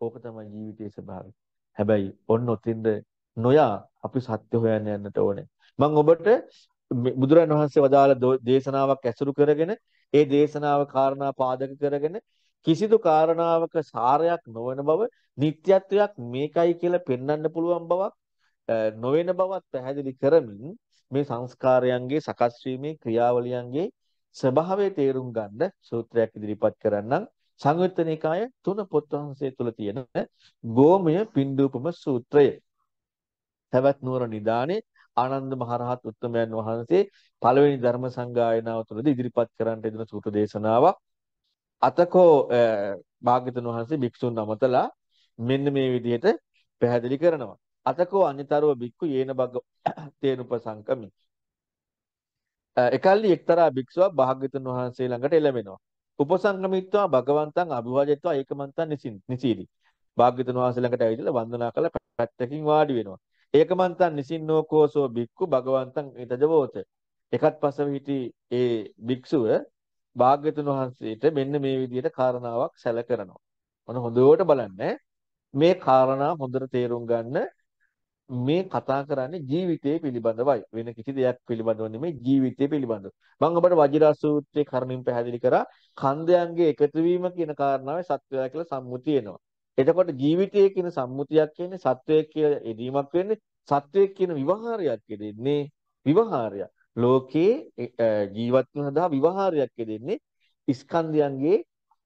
ඕක තමයි ජීවිතයේ ස්වභාවය. හැබැයි ඔන්න ඔතින්ද නොයා අපි සත්‍ය හොයන්න යන්නට ඕනේ. මම ඔබට බුදුරන් වහන්සේ වදාළ දේශනාවක් ඇසුරු කරගෙන ඒ දේශනාව කාරණා පාදක කරගෙන කිසිදු කාරණාවක සාරයක් නොවන බව නිත්‍යත්වයක් මේකයි කියලා පෙන්වන්න පුළුවන් බවක් නොවන බවත් පැහැදිලි කරමින් මේ සංස්කාරයන්ගේ සකස් වීමේ ක්‍රියාවලියන්ගේ ස්වභාවය තේරුම් ගන්න සූත්‍රයක් ඉදිරිපත් කරන්නම් සංයුත්ත නිකාය තුන පොත් වහන්සේ තුල තියෙන ගෝමය පින්ඩූපම සූත්‍රය. තවත් නුවර නිදානේ ආනන්ද මහරහත් උත්තමයන් වහන්සේ පළවෙනි ධර්ම සංගායනාව තුළදී ඉදිරිපත් කරන්නට දෙන සූත්‍ර දේශනාවක්. අතකෝ භාග්‍යතුන් වහන්සේ භික්ෂුන් අමතලා මෙන්න මේ විදිහට පැහැදිලි කරනවා. අතකෝ අනිතරව බික්කු යේන බග තේනුපසංකමි. එකල්ලි එක්තරා භික්ෂුවක් භාග්‍යතුන් වහන්සේ ළඟට එළමෙනවා. උපසංගමිත්වා භගවන්තං අභිවාදෙත්වා ඒකමන්තං නිසින් නිසීදි. භාග්‍යතුන් වහන්සේ ළඟට ඇවිදලා වන්දනා කළ පැත්තකින් වාඩි වෙනවා. ඒකමන්තං නිසින්නෝ කෝසෝ බික්කු භගවන්තං ඊතජවෝත. එකත් පසව හිටි ඒ භික්ෂුව භාග්‍යතුන් වහන්සේට මෙන්න මේ විදිහට කාරණාවක් සැල කරනවා. මොන හොඳට බලන්න මේ කාරණා හොඳට තේරුම් ගන්න මේ කතා කරන්නේ ජීවිතය පිළිබඳවයි. වෙන කිසි දෙයක් පිළිබඳව නෙමෙයි ජීවිතය පිළිබඳව. මම ඔබට වජිරා සූත්‍රයේ කර්ණින් පැහැදිලි කරා කන්දයන්ගේ එකතු වීම කියන කාරණාවේ සත්‍යය කියලා සම්මුතිය එනවා. එතකොට ජීවිතය කියන සම්මුතියක් කියන්නේ සත්වයේ කියලා එදීමක් වෙන්නේ සත්වයේ කියන විවහාරයක් දෙන්නේ විවහාරයක්. ලෝකේ ජීවත් වෙන සඳහා විවහාරයක් දෙන්නේ ස්කන්ධයන්ගේ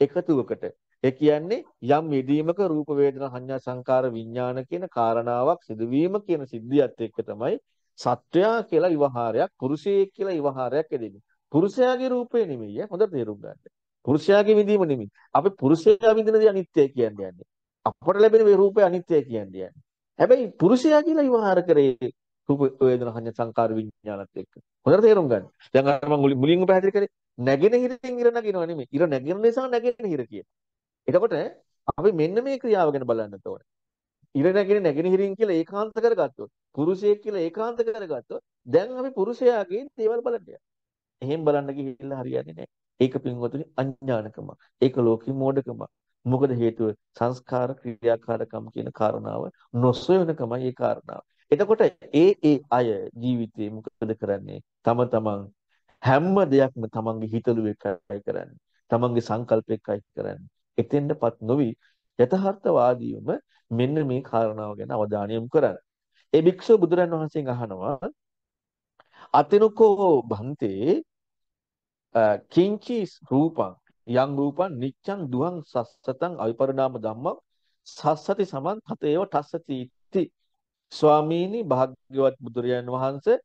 එකතුවකට ඒ කියන්නේ යම් මිදීමක රූප වේදනා සංඥා සංකාර විඥාන කියන කාරණාවක් සිදුවීම කියන සිද්ධියත් එක්ක තමයි සත්වයා කියලා විවහාරයක් පුරුෂයෙක් කියලා විවහාරයක් එදෙන්නේ. පුරුෂයාගේ රූපේ නෙමෙයි හොඳට තේරුම් ගන්න. පුරුෂයාගේ විඳීම නෙමෙයි. අපි පුරුෂයා විඳින දේ අනිත්‍ය කියන්නේ යන්නේ. අපට ලැබෙන මේ රූපය අනිත්‍ය කියන්නේ යන්නේ. හැබැයි පුරුෂයා කියලා විවහාර කරේ රූප වේදනා සංඥා සංකාර විඥානත් එක්ක. හොඳට තේරුම් ගන්න. දැන් අර මම මුලින්ම පැහැදිලි කරේ නැගෙන හිරින් ඉර නගිනව නෙමෙයි. ඉර නැගෙන නිසා නැගෙන හිර කියන. එතකොට අපි මෙන්න මේ ක්‍රියාව ගැන බලන්න ඕනේ. ඉර නැගෙන නැගෙනහිරින් කියලා ඒකාන්ත කරගත්තොත්, පුරුෂයෙක් කියලා ඒකාන්ත කරගත්තොත්, දැන් අපි පුරුෂයාගේ දේවල් බලන්න යනවා. එහෙම බලන්න ගිහිල්ලා හරියන්නේ නැහැ. ඒක පින්වතුනි අඥානකම. ඒක ලෝකී මෝඩකම. මොකද හේතුව සංස්කාර ක්‍රියාකාරකම් කියන කාරණාව නොසොයනකමයි ඒ කාරණාව. එතකොට ඒ ඒ අය ජීවිතේ මොකද කරන්නේ? තම තමන් හැම දෙයක්ම තමන්ගේ හිතලුව එකයි කරන්නේ. තමන්ගේ සංකල්ප එකයි කරන්නේ. එතෙන්ටපත් නොවි යථාර්ථවාදීවම මෙන්න මේ කාරණාව ගැන අවධානය යොමු කරන්න. ඒ භික්ෂුව බුදුරන් වහන්සේගෙන් අහනවා අතිනුකෝ භන්තේ කිංචි රූපං යං රූපං නිච්ඡං දුහං සස්සතං අවිපරිණාම ධම්මං සස්සති සමන් තතේව තස්සති ඉති ස්වාමීනි භාග්‍යවත් බුදුරජාන් වහන්සේ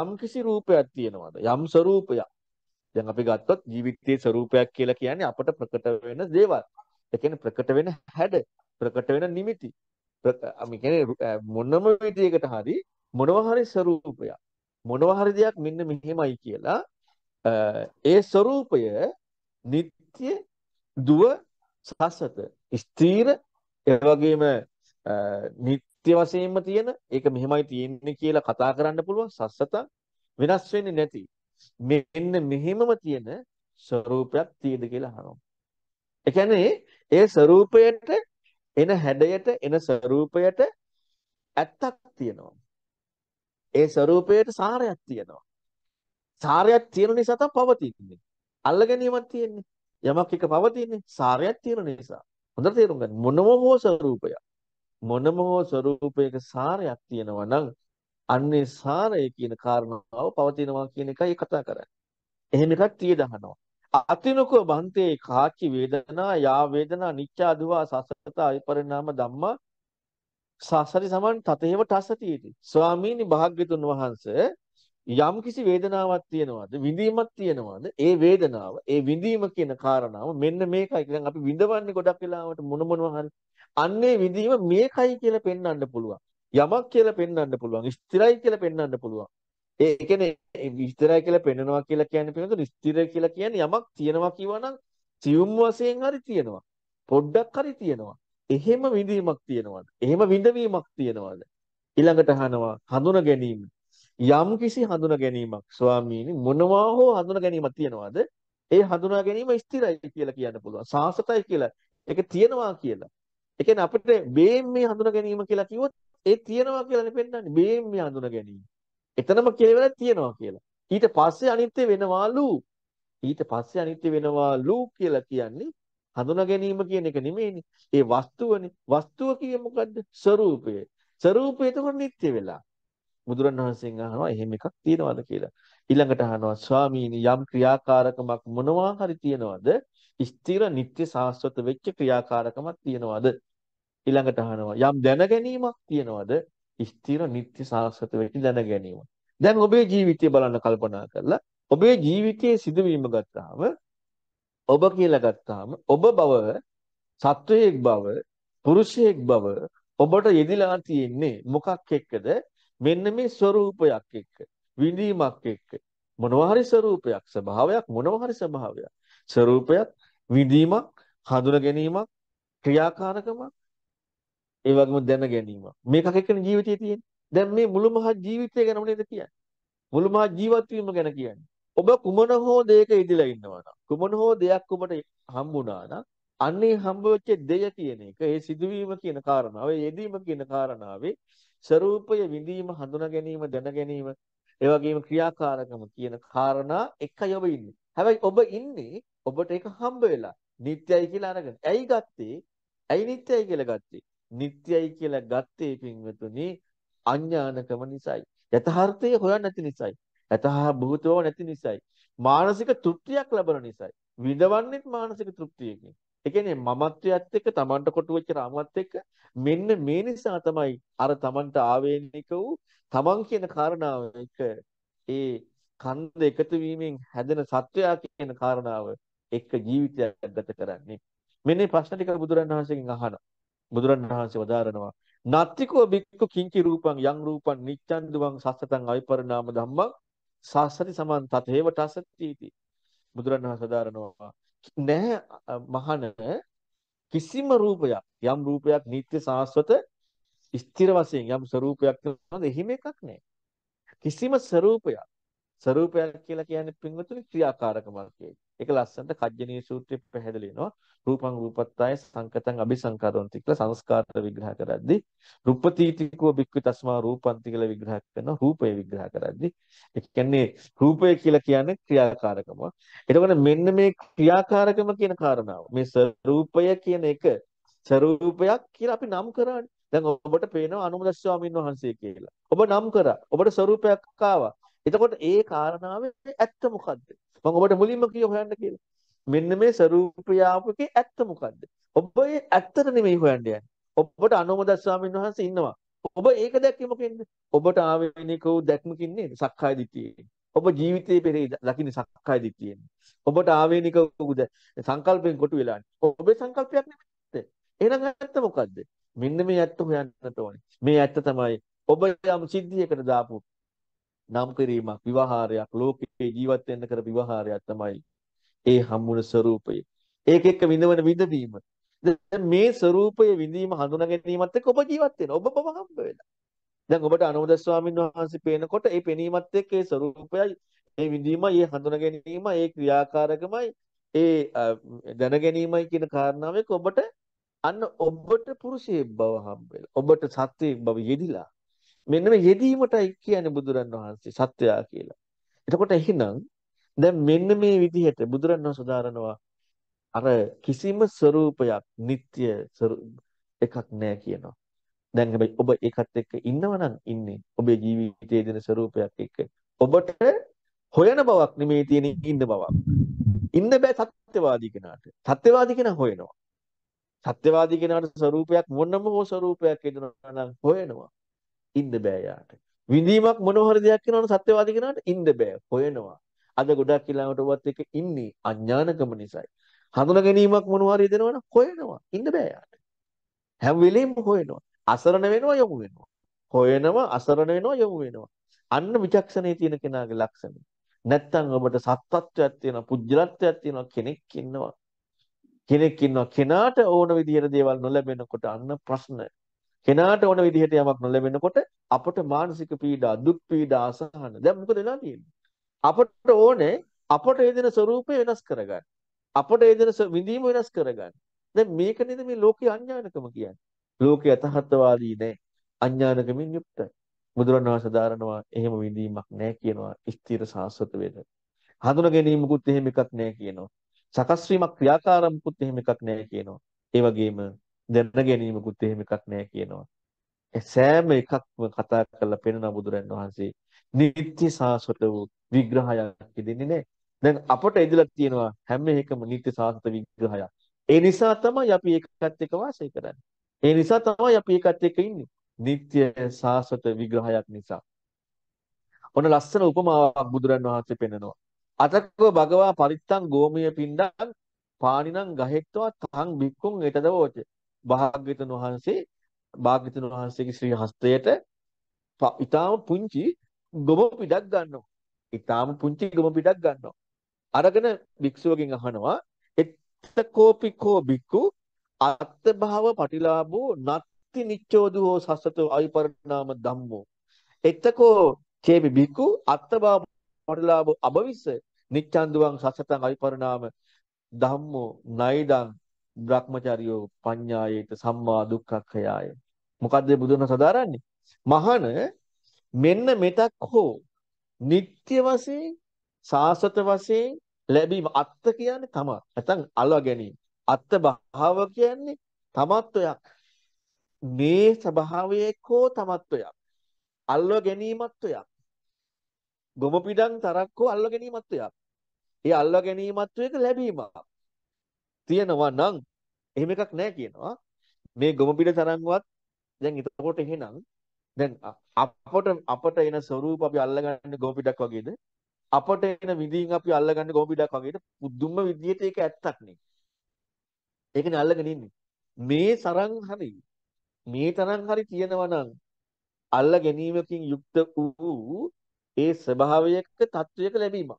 යම් කිසි රූපයක් තියෙනවද යම් ස්වરૂපයක් දැන් අපි ගත්තොත් ජීවිතයේ ස්වરૂපයක් කියලා කියන්නේ අපට ප්‍රකට වෙන දේවල්. ඒ කියන්නේ ප්‍රකට වෙන හැඩ, ප්‍රකට වෙන නිමිති. මේ කියන්නේ මොනම විදියකට හරි මොනවා හරි ස්වરૂපයක්. මොනවා හරි දෙයක් මෙන්න මෙහෙමයි කියලා ඒ ස්වરૂපය නিত্য දුව සසත ස්ථීර ඒ වගේම නিত্য වශයෙන්ම තියෙන ඒක මෙහෙමයි තියෙන්නේ කියලා කතා කරන්න පුළුවන් සස්සත වෙනස් වෙන්නේ නැති මෙන්න මෙහෙමම තියෙන ස්වરૂපයක් තියෙද කියලා අහනවා. ඒ කියන්නේ ඒ ස්වરૂපයට එන හැඩයට එන ස්වરૂපයට ඇත්තක් තියෙනවා. ඒ ස්වરૂපයට සාරයක් තියෙනවා. සාරයක් තියෙන නිසා තමයි පවතින්නේ. අල්ල ගැනීමක් තියෙන්නේ. යමක් එක පවතින්නේ සාරයක් තියෙන නිසා. හොඳට තේරුම් ගන්න. මොනම හෝ ස්වરૂපයක් මොනම හෝ ස්වરૂපයක සාරයක් තියෙනවා නම් අන්නේ සාරය කියන කාරණාව පවතිනවා කියන එකයි කතා කරන්නේ. එහෙම එකක් තිය දහනවා. අතිනකෝ බන්තේ කාචි වේදනා යා වේදනා නිච්ඡාදුවා සසත අයිපරිණාම ධම්මා සසරි සමන් තතේව ටසතියදී. ස්වාමීනි භාග්‍යතුන් වහන්සේ යම් කිසි වේදනාවක් තියෙනවද විඳීමක් තියෙනවද ඒ වේදනාව ඒ විඳීම කියන කාරණාව මෙන්න මේකයි කියලා අපි විඳවන්නේ ගොඩක් වෙලාවට මොන මොනවා හරි අන්නේ විඳීම මේකයි කියලා පෙන්වන්න පුළුවන් යමක් කියලා පෙන්වන්න පුළුවන් ස්ථිරයි කියලා පෙන්වන්න පුළුවන් ඒ කියන්නේ ස්ථිරයි කියලා පෙන්වනවා කියලා කියන්නේ පිළිතුර ස්ථිර කියලා කියන්නේ යමක් තියෙනවා කියවනම් සියුම් වශයෙන් හරි තියෙනවා පොඩ්ඩක් හරි තියෙනවා එහෙම විඳීමක් තියෙනවද එහෙම විඳවීමක් තියෙනවද ඊළඟට අහනවා හඳුන ගැනීම යම් කිසි හඳුන ගැනීමක් ස්වාමීනි මොනවා හෝ හඳුන ගැනීමක් තියෙනවද ඒ හඳුනා ගැනීම ස්ථිරයි කියලා කියන්න පුළුවන් සාසතයි කියලා ඒක තියෙනවා කියලා ඒ කියන්නේ අපිට බේම් මේ හඳුනා ගැනීම කියලා කිව්වොත් ඒ තියෙනවා කියලානේ පෙන්නන්නේ බේම් මේ හඳුනා ගැනීම. එතනම කියලා තියෙනවා කියලා. ඊට පස්සේ අනිත්‍ය වෙනවාලු. ඊට පස්සේ අනිත්‍ය වෙනවාලු කියලා කියන්නේ හඳුනා ගැනීම කියන එක නෙමෙයිනේ. ඒ වස්තුවනේ. වස්තුව කියේ මොකද්ද? ස්වરૂපය. ස්වરૂපය එතකොට නිට්ටය වෙලා. බුදුරණවහන්සේගෙන් අහනවා එහෙම එකක් තියෙනවද කියලා. ඊළඟට අහනවා ස්වාමීනි යම් ක්‍රියාකාරකමක් මොනවා හරි තියෙනවද? ස්ථිර නිට්ටය සාස්වත වෙච්ච ක්‍රියාකාරකමක් තියෙනවද? ඊළඟට අහනවා යම් දැනගැනීමක් තියනවද ස්ථිර නිත්‍ය සාස්වත වෙච්ච දැනගැනීම. දැන් ඔබේ ජීවිතය බලන්න කල්පනා කරලා ඔබේ ජීවිතයේ සිදුවීම ගත්තාම ඔබ කියලා ගත්තාම ඔබ බව සත්වයෙක් බව පුරුෂයෙක් බව ඔබට යෙදිලා තියෙන්නේ මොකක් එක්කද මෙන්න මේ ස්වરૂපයක් එක්ක විඳීමක් එක්ක මොනවා හරි ස්වરૂපයක් ස්වභාවයක් මොනවා හරි ස්වභාවයක් ස්වરૂපයක් විඳීමක් හඳුන ගැනීමක් ක්‍රියාකාරකමක් ඒ වගේම දැන ගැනීම. මේකක් එක්කනේ ජීවිතය තියෙන්නේ. දැන් මේ මුළු මහත් ජීවිතය ගැනම නේද කියන්නේ. මුළු මහත් ජීවත් වීම ගැන කියන්නේ. ඔබ කුමන හෝ දෙයක ඉඳලා ඉන්නවා නම් කුමන හෝ දෙයක් ඔබට හම්බුණා නම් අන්නේ හම්බවෙච්ච දෙය කියන එක ඒ සිදුවීම කියන කාරණාව ඒ යෙදීම කියන කාරණාවේ ස්වરૂපය විඳීම හඳුනා ගැනීම දැන ගැනීම ඒ වගේම ක්‍රියාකාරකම කියන කාරණා එකයි ඔබ ඉන්නේ. හැබැයි ඔබ ඉන්නේ ඔබට ඒක හම්බ වෙලා නිත්‍යයි කියලා අරගෙන. ඇයි ගත්තේ? ඇයි නිත්‍යයි කියලා ගත්තේ? නිට්ටයයි කියලා ගත්තේ පින්වතුනි අඥානකම නිසායි. යථාර්ථය හොයන්නේ නැති නිසායි. යථා භූතෝ නැති නිසායි. මානසික තෘප්තියක් ලැබෙන නිසායි. විඳවන්නේත් මානසික තෘප්තියකින්. ඒ කියන්නේ මමත්වයත් එක්ක Tamanට කොටු වෙච්ච රාමත් එක්ක මෙන්න මේ නිසා තමයි අර Tamanට ආවේනික වූ Taman කියන කාරණාව එක ඒ කන්ද එකතු වීමෙන් හැදෙන සත්වයා කියන කාරණාව එක්ක ජීවිතයක් ගත කරන්නේ. මෙන්න මේ ප්‍රශ්න ටික බුදුරණවහන්සේගෙන් අහනවා. බුදුරණවහන්සේ වදාරනවා නත්තිකෝ බික්කු කිංචි රූපං යං රූපං නිච්ඡන් දුවං සස්සතං අවිපරණාම ධම්මං සාසති සමන් තතේව තසත්‍තිති බුදුරණවහන්සේ වදාරනවා නෑ මහන කිසිම රූපයක් යම් රූපයක් නিত্য සාස්වත ස්ථිර වශයෙන් යම් ස්වરૂපයක් තියෙනවද එහෙම එකක් නෑ කිසිම ස්වરૂපයක් ස්වરૂපයක් කියලා කියන්නේ පින්වතුනි ක්‍රියාකාරකමක් කියන්නේ ඒක ලස්සනට කජ්ජනීය සූත්‍රයේ පැහැදිලි වෙනවා. රූපං රූපත්තාය සංකතං අபிසංකාරොන්ති කියලා සංස්කාර විග්‍රහ කරද්දී රූපතීතිකෝ බික්කු තස්මා රූපන්ති කියලා විග්‍රහ කරනවා. රූපය විග්‍රහ කරද්දී ඒ කියන්නේ රූපය කියලා කියන්නේ ක්‍රියාකාරකම. එතකොට මෙන්න මේ ක්‍රියාකාරකම කියන කාරණාව මේ ස්වરૂපය කියන එක ස්වરૂපයක් කියලා අපි නම් කරානේ. දැන් ඔබට පේනවා අනුමද ස්වාමීන් වහන්සේ කියලා. ඔබ නම් කරා. ඔබට ස්වરૂපයක් ආවා. එතකොට ඒ කාරණාවේ ඇත්ත මොකද්ද? මම ඔබට මුලින්ම කිය හොයන්න කියලා. මෙන්න මේ ස්වરૂප ක්‍රියාවකේ ඇත්ත මොකද්ද? ඔබ ඒ ඇත්තට නෙමෙයි හොයන්න යන්නේ. ඔබට අනුමද ස්වාමීන් වහන්සේ ඉන්නවා. ඔබ ඒක දැක්කේ මොකෙන්ද? ඔබට ආවේනික වූ දැක්මකින් නේද? සක්කාය දිට්ඨියෙන්. ඔබ ජීවිතයේ පෙරේ දකින්න සක්කාය දිට්ඨියෙන්. ඔබට ආවේනික වූද සංකල්පෙන් කොටු වෙලානේ. ඔබේ සංකල්පයක් නෙමෙයි. එහෙනම් ඇත්ත මොකද්ද? මෙන්න මේ ඇත්ත හොයන්නට ඕනේ. මේ ඇත්ත තමයි ඔබ යම් සිද්ධියකට දාපු නම් කිරීමක් විවහාරයක් ලෝකේ ජීවත් වෙන්න කර විවහාරයක් තමයි ඒ හම්බුන ස්වરૂපය ඒක එක්ක විඳවන විඳවීම දැන් මේ ස්වરૂපය විඳීම හඳුනා ගැනීමත් එක්ක ඔබ ජීවත් වෙන ඔබ බව හම්බ වෙලා දැන් ඔබට අනුමද ස්වාමීන් වහන්සේ පේනකොට ඒ පෙනීමත් එක්ක ඒ ස්වરૂපයයි ඒ විඳීමයි ඒ හඳුනා ගැනීමයි ඒ ක්‍රියාකාරකමයි ඒ දැන ගැනීමයි කියන කාරණාව එක්ක ඔබට අන්න ඔබට පුරුෂයෙක් බව හම්බ වෙලා ඔබට සත්වයෙක් බව යෙදිලා මෙන්න මේ යෙදීමටයි කියන්නේ බුදුරන් වහන්සේ සත්වයා කියලා. එතකොට එහෙනම් දැන් මෙන්න මේ විදිහට බුදුරන් වහන්සේ සදාරනවා අර කිසිම ස්වરૂපයක් නিত্য එකක් නෑ කියනවා. දැන් හැබැයි ඔබ ඒකත් එක්ක ඉන්නවනම් ඉන්නේ ඔබේ ජීවිතයේ දෙන ස්වરૂපයක් එක්ක. ඔබට හොයන බවක් නෙමෙයි තියෙන ඉන්න බවක්. ඉන්න බෑ සත්‍යවාදී කෙනාට. සත්‍යවාදී කෙනා හොයනවා. සත්‍යවාදී කෙනාට ස්වરૂපයක් මොනම හෝ ස්වરૂපයක් හදනවා නම් හොයනවා. ඉන්න බෑ යාට. විඳීමක් මොන හරි දෙයක් කරනවන සත්‍යවාදී කෙනාට ඉන්න බෑ. හොයනවා. අද ගොඩක් ඊළඟටවත් එක ඉන්නේ අඥානකම නිසායි. හඳුනා ගැනීමක් මොන හරි දෙනවනම් හොයනවා. ඉන්න බෑ යාට. හැම වෙලෙම හොයනවා. අසරණ වෙනවා යොමු වෙනවා. හොයනවා අසරණ වෙනවා යොමු වෙනවා. අන්න විචක්ෂණයේ තියෙන කෙනාගේ ලක්ෂණ. නැත්තම් ඔබට සත්ත්වත්වයක් තියෙනවා, පුජ්‍යලත්වයක් තියෙනවා කෙනෙක් ඉන්නවා. කෙනෙක් ඉන්නවා. කෙනාට ඕන විදියට දේවල් නොලැබෙනකොට අන්න ප්‍රශ්න. කෙනාට ඕන විදිහට යමක් නොලැබෙනකොට අපට මානසික පීඩා, දුක් පීඩා, අසහන. දැන් මොකද වෙලා තියෙන්නේ? අපට ඕනේ අපට වේදෙන ස්වરૂපය වෙනස් කරගන්න. අපට වේදෙන විඳීම වෙනස් කරගන්න. දැන් මේක නේද මේ ලෝකේ අඥානකම කියන්නේ. ලෝකේ යථාර්ථවාදී නෑ. අඥානකමින් යුක්තයි. බුදුරණවහන්සේ සදාරනවා එහෙම විඳීමක් නැහැ කියනවා ස්ථිර සාස්වත වේද. හඳුන ගැනීමකුත් එහෙම එකක් නැහැ කියනවා. සකස් වීමක් ක්‍රියාකාරම්කුත් එහෙම එකක් නැහැ කියනවා. ඒ වගේම දැන ගැනීමකුත් එහෙම එකක් නෑ කියනවා. සෑම එකක්ම කතා කරලා පෙන්වන බුදුරන් වහන්සේ නිත්‍ය සාසත වූ විග්‍රහයක් දෙන්නේ නෑ. දැන් අපට ඉදලා තියෙනවා හැම එකම නිත්‍ය සාසත විග්‍රහයක්. ඒ නිසා තමයි අපි ඒකත් එක්ක වාසය කරන්නේ. ඒ නිසා තමයි අපි ඒකත් එක්ක ඉන්නේ. නිත්‍ය සාසත විග්‍රහයක් නිසා. ඔන්න ලස්සන උපමාවක් බුදුරන් වහන්සේ පෙන්නනවා. අතකව භගවා පරිත්තං ගෝමිය පින්ඩං පානිනං ගහෙත්වා තං බික්කුන් එතදවෝච. භාග්‍යතුන් වහන්සේ භාග්‍යතුන් වහන්සේගේ ශ්‍රී හස්තයට ඊටාම පුංචි ගොම පිටක් ගන්නවා. ඊටාම පුංචි ගොම පිටක් ගන්නවා. අරගෙන භික්ෂුවගෙන් අහනවා එත්තකෝපිකෝ බික්කු අත්භාව පටිලාභෝ නත්ති නිච්ඡෝදු හෝ සස්සතෝ අවිපරිණාම ධම්මෝ එත්තකෝ චේපි බික්කු අත්භාව පටිලාභෝ අභවිස්ස නිච්ඡන්දුවං සස්සතං අවිපරිණාම ධම්මෝ නයිදං Brahmachariyo පඤ්ඤායේත සම්මා දුක්ඛක්ඛයාය. මොකද්ද බුදුන් සදාරන්නේ? මහණ මෙන්න මෙතක් හෝ නিত্য වශයෙන් සාසත වශයෙන් ලැබීම අත්ත කියන්නේ තමයි. නැත්නම් අලව ගැනීම. අත්ත භාව කියන්නේ තමත්වයක්. මේ ස්වභාවයක හෝ තමත්වයක්. අල්ව ගැනීමත්වයක්. ගොම පිටන් තරක්කෝ අල්ව ගැනීමත්වයක්. ඒ අල්ව ගැනීමත්වයක ලැබීමක්. තියෙනවා නම් එහෙම එකක් නැහැ කියනවා. මේ ගොම පිට තරංගවත් දැන් එතකොට එහෙනම් දැන් අපට අපට එන ස්වરૂප අපි අල්ලගන්නේ ගොම පිටක් වගේද? අපට එන විඳින් අපි අල්ලගන්නේ ගොම පිටක් වගේද? පුදුම විදියට ඒක ඇත්තක් නේ. ඒකනේ අල්ලගෙන ඉන්නේ. මේ තරම් හරි මේ තරම් හරි තියෙනවා නම් අල්ල ගැනීමකින් යුක්ත වූ ඒ ස්වභාවයක තත්වයක ලැබීම.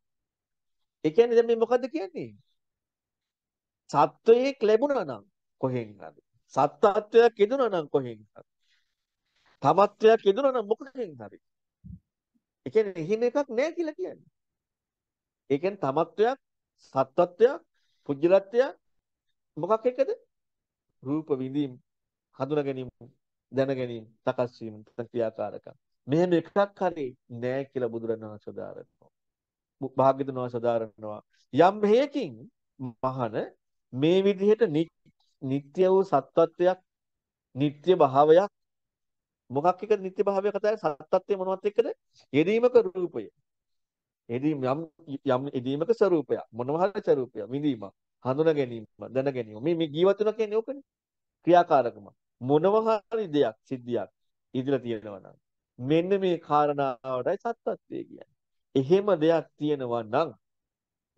ඒ කියන්නේ දැන් මේ මොකද්ද කියන්නේ? සත්වයෙක් ලැබුණා නම් කොහෙන් හරි සත්ත්වයක් ඉදුණා නම් කොහෙන් හරි තමත්වයක් ඉදුණා නම් මොකකින් හරි ඒ කියන්නේ එහෙම එකක් නැහැ කියලා කියන්නේ ඒ කියන්නේ තමත්වයක් සත්ත්වයක් පුජ්‍යලත්වයක් මොකක් එකද රූප විඳීම් හඳුනා ගැනීම දැන ගැනීම සකස් වීම ක්‍රියාකාරකම් මෙහෙම එකක් හරි නැහැ කියලා බුදුරණවහන්සේ සදාරනවා භාග්‍යතුන් වහන්සේ සදාරනවා යම් හේකින් මහන මේ විදිහට නিত্য වූ සත්වත්වයක් නিত্য භාවයක් මොකක් එක නিত্য භාවය කතාවේ සත්වත්වය මොනවත් එක්කද? යෙදීමක රූපය. යෙදීම යම් යම් යෙදීමක ස්වરૂපයක්. මොනවා හරි ස්වરૂපයක්. විඳීම, හඳුනා ගැනීම, දැන ගැනීම. මේ මේ ජීවත් වෙනවා කියන්නේ ඕකනේ. ක්‍රියාකාරකම. මොනවා හරි දෙයක්, සිද්ධියක් ඉදිරිය තියෙනවා නම් මෙන්න මේ කාරණාවටයි සත්වත්වය කියන්නේ. එහෙම දෙයක් තියෙනවා නම්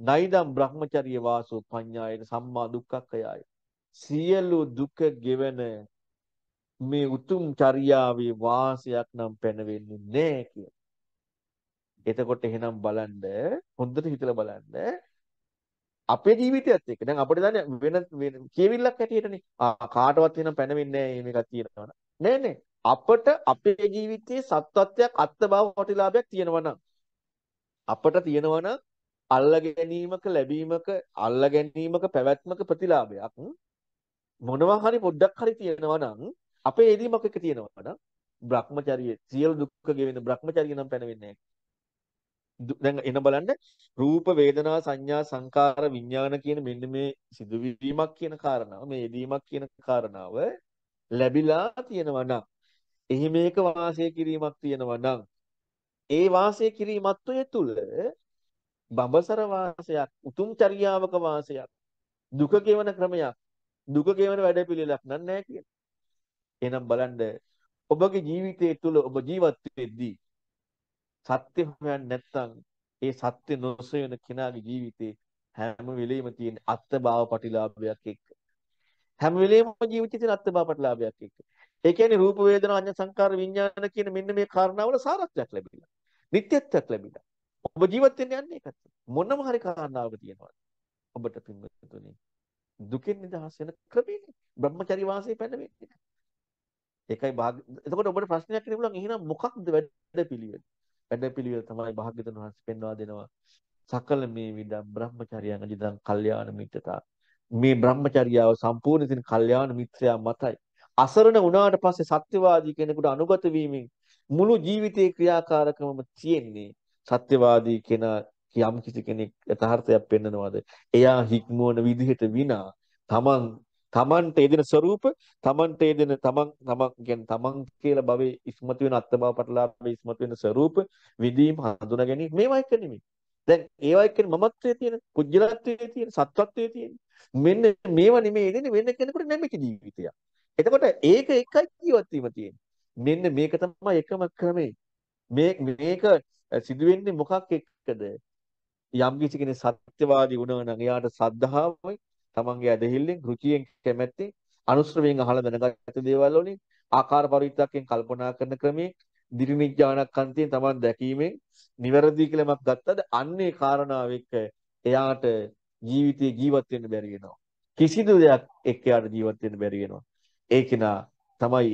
නයිදම් බ්‍රහ්මචර්ය වාසෝ පඤ්ඤායන සම්මා දුක්ඛක්ඛයයි. සියලු දුක ගෙවන මේ උතුම් චර්යාවේ වාසයක් නම් පැනවෙන්නේ නැහැ කියන. එතකොට එහෙනම් බලන්න හොඳට හිතලා බලන්න අපේ ජීවිතයත් එක්ක දැන් අපිට දන්නේ වෙන කියවිල්ලක් හැටියටනේ ආ කාටවත් එහෙනම් පැනවෙන්නේ නැහැ මේකක් තියෙනවා නෑ නෑ අපට අපේ ජීවිතයේ සත්‍යත්වයක් අත්බව වටිලාභයක් තියෙනවා නම් අපට තියෙනවා නම් අල්ල ගැනීමක ලැබීමක අල්ල ගැනීමක පැවැත්මක ප්‍රතිලාභයක් මොනවා හරි පොඩ්ඩක් හරි තියෙනවා නම් අපේ එදීමක එක තියෙනවා නම් Brahmacharya සියලු දුක්ඛ ගෙවෙන Brahmacharya නම් පැනවෙන්නේ දැන් එන බලන්න රූප වේදනා සංඥා සංකාර විඥාන කියන මෙන්න මේ සිදුවීමක් කියන කාරණාව මේ එදීමක් කියන කාරණාව ලැබිලා තියෙනවා නම් එහි මේක වාසය කිරීමක් තියෙනවා නම් ඒ වාසය කිරීමත්වය තුළ බඹසර වාසයක් උතුම් චර්යාවක වාසයක් දුක ගෙවන ක්‍රමයක් දුක ගෙවන වැඩපිළිවෙලක් නන්නේ කියන. එහෙනම් බලන්න ඔබගේ ජීවිතය තුළ ඔබ ජීවත් වෙද්දී සත්‍ය හොයන්නේ නැත්නම් ඒ සත්‍ය නොසොයන කෙනාගේ ජීවිතේ හැම වෙලෙම තියෙන අත්බාව ප්‍රතිලාභයක් එක්ක හැම වෙලෙම ජීවිතේ තියෙන අත්බාව ප්‍රතිලාභයක් එක්ක ඒ කියන්නේ රූප වේදනා අඤ්ඤ සංකාර විඥාන කියන මෙන්න මේ කාරණාවල සාරත්වයක් ලැබිලා නිත්‍යත්වයක් ලැබිලා ඔබ ජීවත් වෙන්න යන්නේ ඒකත්. මොනම හරි කාරණාවක් තියෙනවා. ඔබට පින්වතුනි දුකෙන් නිදහස් වෙන ක්‍රමයනේ. බ්‍රහ්මචරි වාසයේ පැනවෙන්නේ. ඒකයි භාග එතකොට ඔබට ප්‍රශ්නයක් ඉන්න පුළුවන් එහෙනම් මොකක්ද වැඩපිළිවෙල? වැඩපිළිවෙල තමයි භාග්‍යතුන් වහන්සේ පෙන්වා දෙනවා. සකල මේ විදම් බ්‍රහ්මචර්යයන් අදිදම් කල්යාණ මිත්‍රතා. මේ බ්‍රහ්මචර්යාව සම්පූර්ණ ඉතින් කල්යාණ මිත්‍රයා මතයි. අසරණ වුණාට පස්සේ සත්‍යවාදී කෙනෙකුට අනුගත වීමෙන් මුළු ජීවිතේ ක්‍රියාකාරකමම තියෙන්නේ සත්‍යවාදී කෙනා යම් කිසි කෙනෙක් යථාර්ථයක් පෙන්නනවාද එයා හික්මවන විදිහට විනා තමන් තමන්ට එදෙන ස්වરૂප තමන්ට එදෙන තමන් තමන් කියන්නේ තමන් කියලා භවයේ ඉස්මතු වෙන අත්බව පටලාවේ ඉස්මතු වෙන ස්වરૂප විදීම හඳුනා ගැනීම මේවා එක නෙමෙයි. දැන් ඒවා එක්ක මමත්වයේ තියෙන, පුජ්‍යලත්වයේ තියෙන, සත්වත්වයේ තියෙන මෙන්න මේවා නෙමෙයි එදෙන වෙන කෙනෙකුට නැමෙක ජීවිතය. එතකොට ඒක එකයි ජීවත් වීම තියෙන්නේ. මෙන්න මේක තමයි එකම ක්‍රමය. මේ මේක සිදු වෙන්නේ මොකක් එක්කද? යම් කිසි කෙනෙක් සත්‍යවාදී වුණා නම් එයාට සද්ධාවයි, තමන්ගේ ඇදහිල්ලෙන්, ෘචියෙන් කැමැත්තෙන්, අනුශ්‍රවයෙන් අහලා දැනගත්ත දේවල් වලින්, ආකාර පරිවිතක්යෙන් කල්පනා කරන ක්‍රමයේ, දිරිමිඥානකන්තයෙන් තමන් දැකීමෙන් නිවැරදි කියලා මක් ගත්තද? අන්නේ කාරණාව එක්ක එයාට ජීවිතේ ජීවත් වෙන්න බැරි වෙනවා. කිසිදු දෙයක් එක්ක එයාට ජීවත් වෙන්න බැරි වෙනවා. ඒ කෙනා තමයි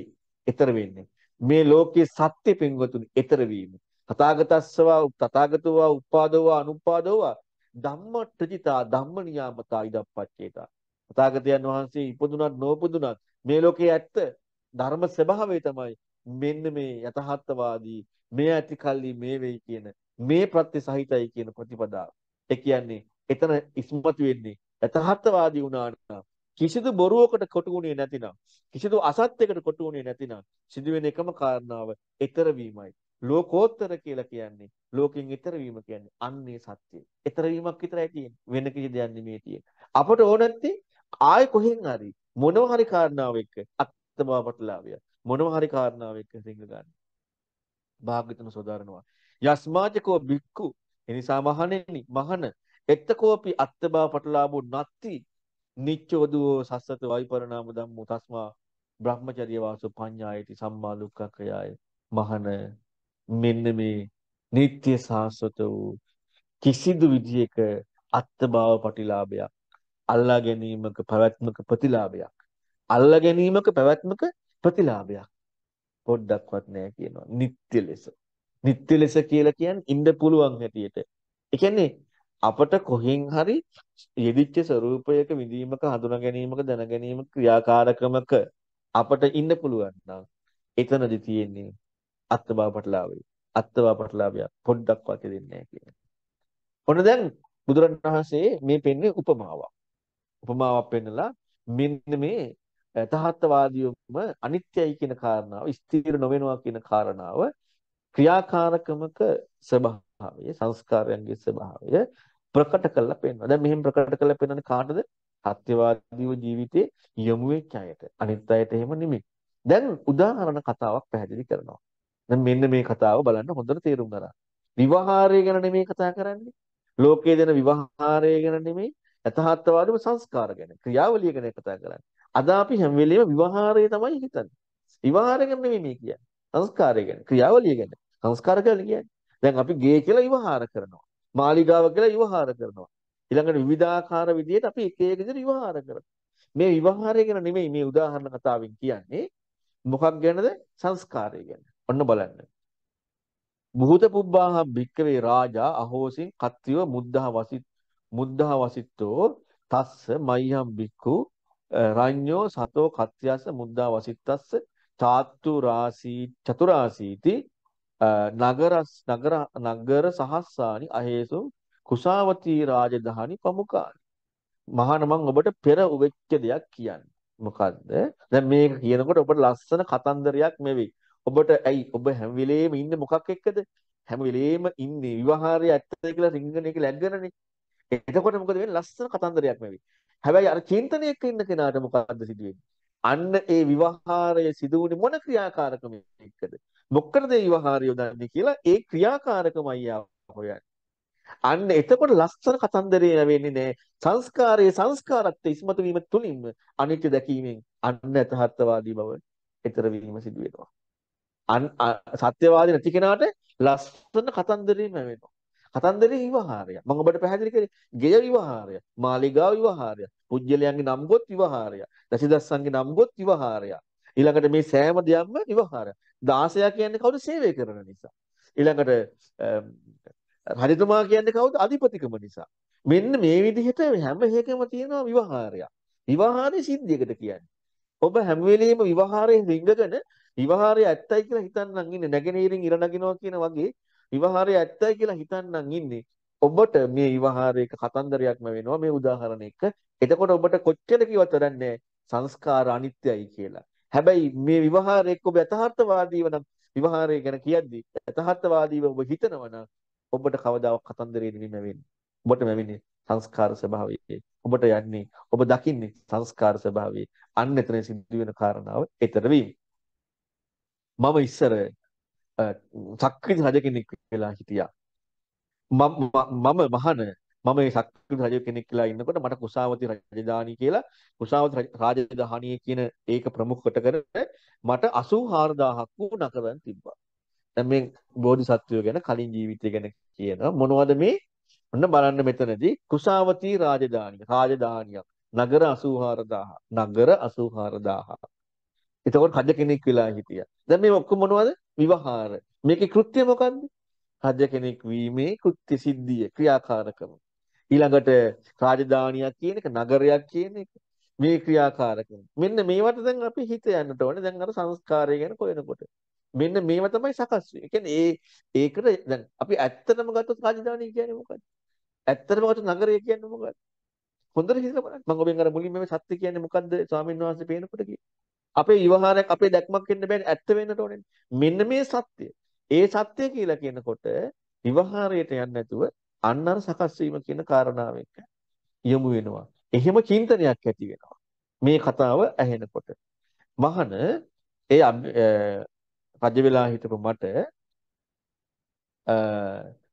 ඊතර වෙන්නේ. මේ ලෝකයේ සත්‍ය පින්වතුන් ඊතර වීම. තථාගතස්සවා තථාගතෝවා උපාදෝවා අනුපාදෝවා ධම්මට්ඨිතා ධම්මනියාමතා ඉදප්පච්චේතා තථාගතයන් වහන්සේ ඉපදුනත් නොපදුනත් මේ ලෝකේ ඇත්ත ධර්ම ස්වභාවය තමයි මෙන්න මේ යථාර්ථවාදී මේ ඇති කල්ලි මේ වෙයි කියන මේ ප්‍රත්‍ය සහිතයි කියන ප්‍රතිපදාව. ඒ කියන්නේ එතන ඉස්මතු වෙන්නේ යථාර්ථවාදී වුණා නම් කිසිදු බොරුවකට කොටුුණේ නැතිනම් කිසිදු අසත්‍යයකට කොටුුණේ නැතිනම් සිදුවෙන එකම කාරණාව ඊතර වීමයි. ලෝකෝත්තර කියලා කියන්නේ ලෝකෙන් ඈතර වීම කියන්නේ අන්නේ සත්‍යය. ඈතර වීමක් විතරයි තියෙන්නේ. වෙන කිසි දෙයක් නෙමෙයි තියෙන්නේ. අපට ඕන නැත්තේ ආය කොහෙන් හරි මොනවා හරි කාරණාව එක්ක අත්බව පටලාවිය. මොනවා හරි කාරණාව එක්ක රිංග ගන්න. භාග්‍යතුන් සෝදාරනවා. යස්මාජකෝ බික්කු එනිසා මහණෙනි මහණ එත්තකෝපි අත්බව පටලාබු නැති නිච්චෝදුව සස්සත වයිපරණාම ධම්මෝ තස්මා බ්‍රහ්මචර්ය වාසෝ පඤ්ඤායති සම්මා දුක්ඛ ක්‍රයාය මහණ මෙන්න මේ නিত্য සාස්වත වූ කිසිදු විදියක අත්භාව ප්‍රතිලාභයක් අල්ලා ගැනීමක පැවැත්මක ප්‍රතිලාභයක් අල්ලා ගැනීමක පැවැත්මක ප්‍රතිලාභයක් පොඩ්ඩක්වත් නෑ කියනවා නিত্য ලෙස නিত্য ලෙස කියලා කියන්නේ ඉන්න පුළුවන් හැටියට ඒ කියන්නේ අපට කොහෙන් හරි යෙදිච්ච ස්වરૂපයක විඳීමක හඳුනා ගැනීමක දැන ගැනීමක ක්‍රියාකාරකමක අපට ඉන්න පුළුවන් නම් එතනදි තියෙන්නේ අත්බව පටලාවේ. අත්බව පටලාවිය පොඩ්ඩක්වත් දෙන්නේ නැහැ ඔන්න දැන් බුදුරණවහන්සේ මේ පෙන්නේ උපමාවක්. උපමාවක් පෙන්නලා මෙන්න මේ තහත්වාදීවම අනිත්‍යයි කියන කාරණාව ස්ථිර නොවෙනවා කියන කාරණාව ක්‍රියාකාරකමක ස්වභාවය සංස්කාරයන්ගේ ස්වභාවය ප්‍රකට කරලා පෙන්වනවා. දැන් මෙහෙම ප්‍රකට කරලා පෙන්වන්නේ කාටද? සත්‍යවාදීව ජීවිතේ යොමු වෙච්ච අයට. අනිත් අයට එහෙම නෙමෙයි. දැන් උදාහරණ කතාවක් පැහැදිලි කරනවා. දැන් මෙන්න මේ කතාව බලන්න හොඳට තේරුම් ගන්න. විවහාරය ගැන නෙමෙයි කතා කරන්නේ. ලෝකයේ දෙන විවහාරය ගැන නෙමෙයි යථාර්ථවාදීම සංස්කාර ගැන ක්‍රියාවලිය ගැන කතා කරන්නේ. අද අපි හැම වෙලෙම විවහාරය තමයි හිතන්නේ. විවහාරය ගැන නෙමෙයි මේ කියන්නේ. සංස්කාරය ගැන ක්‍රියාවලිය ගැන සංස්කාර කියලා කියන්නේ. දැන් අපි ගේ කියලා විවහාර කරනවා. මාලිගාව කියලා විවහාර කරනවා. ඊළඟට විවිධාකාර විදිහට අපි එක එක විදිහට විවහාර කරනවා. මේ විවහාරය ගැන නෙමෙයි මේ උදාහරණ කතාවෙන් කියන්නේ. මොකක් ගැනද? සංස්කාරය ගැන. ඔන්න බලන්න. බුහත පුබ්බාහම් භික්කවේ රාජා අහෝසින් කත්තිව මුද්ධහ වසිත් මුද්ධහ වසිත්තෝ තස්ස මයිහම් භික්ඛු රඤ්ඤෝ සතෝ කත්ත්‍යස මුද්ධා වසිත්තස්ස තාත්තු රාසී චතුරාසීති නගරස් නගර නගර සහස්සානි අහේසු කුසාවතී රාජධානි ප්‍රමුඛානි මහානමං ඔබට පෙර වෙච්ච දෙයක් කියන්නේ මොකද්ද දැන් මේක කියනකොට ඔබට ලස්සන කතන්දරයක් මෙවි ඔබට ඇයි ඔබ හැම වෙලේම ඉන්නේ මොකක් එක්කද? හැම වෙලේම ඉන්නේ විවාහාරය ඇත්තද කියලා රින්ගන එක ලැග්ගනනේ. එතකොට මොකද වෙන්නේ? ලස්සන කතන්දරයක් මෙවි. හැබැයි අර චින්තනයක ඉන්න කෙනාට මොකද්ද සිදුවෙන්නේ? අන්න ඒ විවාහාරය සිදු වුණේ මොන ක්‍රියාකාරකමකද? මොකටද ඒ විවාහාරය යොදන්නේ කියලා ඒ ක්‍රියාකාරකමයි හොයන්නේ. අන්න එතකොට ලස්සන කතන්දරේ නැවෙන්නේ නෑ සංස්කාරයේ සංස්කාරත්වයේ ඉස්මතු වීම තුලින්ම අනිත්‍ය දැකීමෙන් අන්න යථාර්ථවාදී බව ඊතර වීම සිදු වෙනවා සත්‍යවාදී නැති කෙනාට ලස්සන කතන්දරේ මැවෙනවා. කතන්දරේ විවහාරය. මම ඔබට පැහැදිලි කරේ ගෙය විවහාරය, මාලිගාව විවහාරය, පුජ්‍යලයන්ගේ නම් ගොත් විවහාරය, දසිදස්සන්ගේ නම් ගොත් විවහාරය. ඊළඟට මේ සෑම දෙයක්ම විවහාරය. 16 කියන්නේ කවුද සේවය කරන නිසා. ඊළඟට රජතුමා කියන්නේ කවුද අධිපතිකම නිසා. මෙන්න මේ විදිහට හැම එකකම තියෙනවා විවහාරයක්. විවහාරයේ සිද්ධියකට කියන්නේ. ඔබ හැම වෙලෙම විවහාරයේ රිංගගෙන විවහාරය ඇත්තයි කියලා හිතන්නම් ඉන්නේ නැගෙනහිරින් ඉර නගිනවා කියන වගේ විවහාරය ඇත්තයි කියලා හිතන්නම් ඉන්නේ ඔබට මේ විවහාරයක කතන්දරයක්ම වෙනවා මේ උදාහරණයක එතකොට ඔබට කොච්චර කිව්වත් වැඩන්නේ සංස්කාර අනිත්‍යයි කියලා හැබැයි මේ විවහාරයක ඔබ යථාර්ථවාදීව නම් විවහාරය ගැන කියද්දී යථාර්ථවාදීව ඔබ හිතනවා නම් ඔබට කවදාවත් කතන්දරේ නෙමෙයි වෙන්නේ ඔබට වෙන්නේ සංස්කාර ස්වභාවයේ ඔබට යන්නේ ඔබ දකින්නේ සංස්කාර ස්වභාවයේ අන්න එතන සිද්ධ වෙන කාරණාව ඊතර වීම මම ඉස්සර සක්විති රජ කෙනෙක් වෙලා හිටියා. මම මහන මම මේ සක්විති රජ කෙනෙක් කියලා ඉන්නකොට මට කුසාවති රජධානී කියලා කුසාවති රාජධානිය කියන ඒක ප්‍රමුඛ කොට කර මට 84000ක් වූ නකරන් තිබ්බා. දැන් මේ බෝධිසත්වය ගැන කලින් ජීවිතය ගැන කියනවා මොනවද මේ? ඔන්න බලන්න මෙතනදී කුසාවති රාජධානිය රාජධානියක් නගර 84000 නගර 84000 එතකොට රජ කෙනෙක් වෙලා හිටියා. දැන් මේ ඔක්කොම මොනවද? විවහාර. මේකේ කෘත්‍ය මොකද්ද? රජ කෙනෙක් වීමේ කෘත්‍ය සිද්ධිය, ක්‍රියාකාරකම. ඊළඟට රාජධානියක් කියන එක, නගරයක් කියන එක මේ ක්‍රියාකාරකම. මෙන්න මේවට දැන් අපි හිත යන්නට ඕනේ. දැන් අර සංස්කාරය ගැන කොයනකොට. මෙන්න මේව තමයි සකස් වෙන්නේ. කියන්නේ ඒ ඒකට දැන් අපි ඇත්තටම ගත්තොත් රාජධානිය කියන්නේ මොකක්ද? ඇත්තටම ගත්තොත් නගරය කියන්නේ මොකක්ද? හොඳට හිතලා බලන්න. මම ඔබෙන් අර මුලින් මේ සත්‍ය කියන්නේ මොකද්ද ස්වාමීන් වහන්සේ පේනකොට කිව්වේ. අපේ විවහාරයක් අපේ දැක්මක් වෙන්න බෑ ඇත්ත වෙන්නට ඕනේ. මෙන්න මේ සත්‍ය. ඒ සත්‍ය කියලා කියනකොට විවහාරයට යන්නේ නැතුව අන්න අර සකස් වීම කියන කාරණාව එක්ක යොමු වෙනවා. එහෙම චින්තනයක් ඇති වෙනවා. මේ කතාව ඇහෙනකොට. මහන ඒ රජ වෙලා හිටපු මට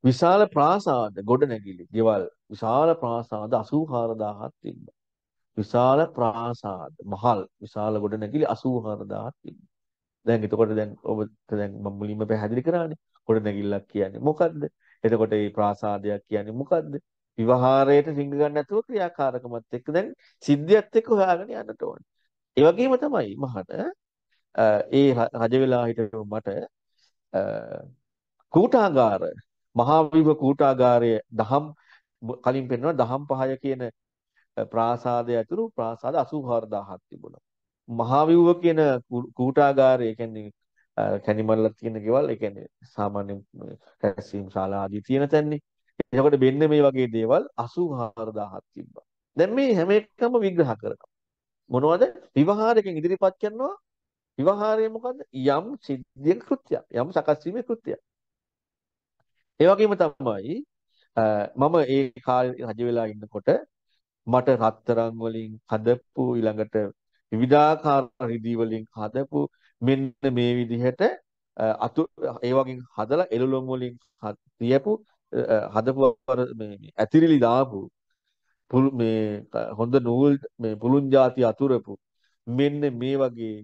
විශාල ප්‍රාසාද ගොඩනැගිලි, ගෙවල් විශාල ප්‍රාසාද 84000ක් තිබ්බා. විශාල ප්‍රාසාද මහල් විශාල ගොඩනැගිලි 84000ක් තිබෙනවා. දැන් එතකොට දැන් ඔබට දැන් මම මුලින්ම පැහැදිලි කරානේ ගොඩනැගිල්ලක් කියන්නේ මොකද්ද? එතකොට මේ ප්‍රාසාදයක් කියන්නේ මොකද්ද? විවහාරයට රිංග ගන්න නැතුව ක්‍රියාකාරකමත් එක්ක දැන් සිද්ධියත් එක්ක හොයාගෙන යන්නට ඕනේ. ඒ වගේම තමයි මහට ඒ රජ වෙලා හිටපු මට කූටාගාර මහා විව කූටාගාරයේ දහම් කලින් පෙන්වන දහම් පහය කියන ප්‍රාසාදය ඇතුළු ප්‍රාසාද 84000ක් තිබුණා. මහවිව්ව කියන කූටාගාරය කියන්නේ කැනිමල්ල තියෙන ගෙවල් ඒ කියන්නේ සාමාන්‍ය රැස්වීම් ශාලා ආදී තියෙන තැන්නේ. එතකොට මෙන්න මේ වගේ දේවල් 84000ක් තිබ්බා. දැන් මේ හැම එකම විග්‍රහ කරනවා. මොනවද? විවහාරයෙන් ඉදිරිපත් කරනවා. විවහාරය මොකද්ද? යම් සිද්ධියක කෘත්‍යයක්, යම් සකස් වීමේ කෘත්‍යයක්. ඒ වගේම තමයි මම ඒ කාලේ රජ වෙලා ඉන්නකොට මට රත්තරන් වලින් හදපු ඊළඟට විවිධාකාර රිදී වලින් හදපු මෙන්න මේ විදිහට අතු ඒ වගේ හදලා එළුලොම් වලින් තියපු හදපු මේ ඇතිරිලි දාපු මේ හොඳ නූල් මේ පුළුන් જાති අතුරපු මෙන්න මේ වගේ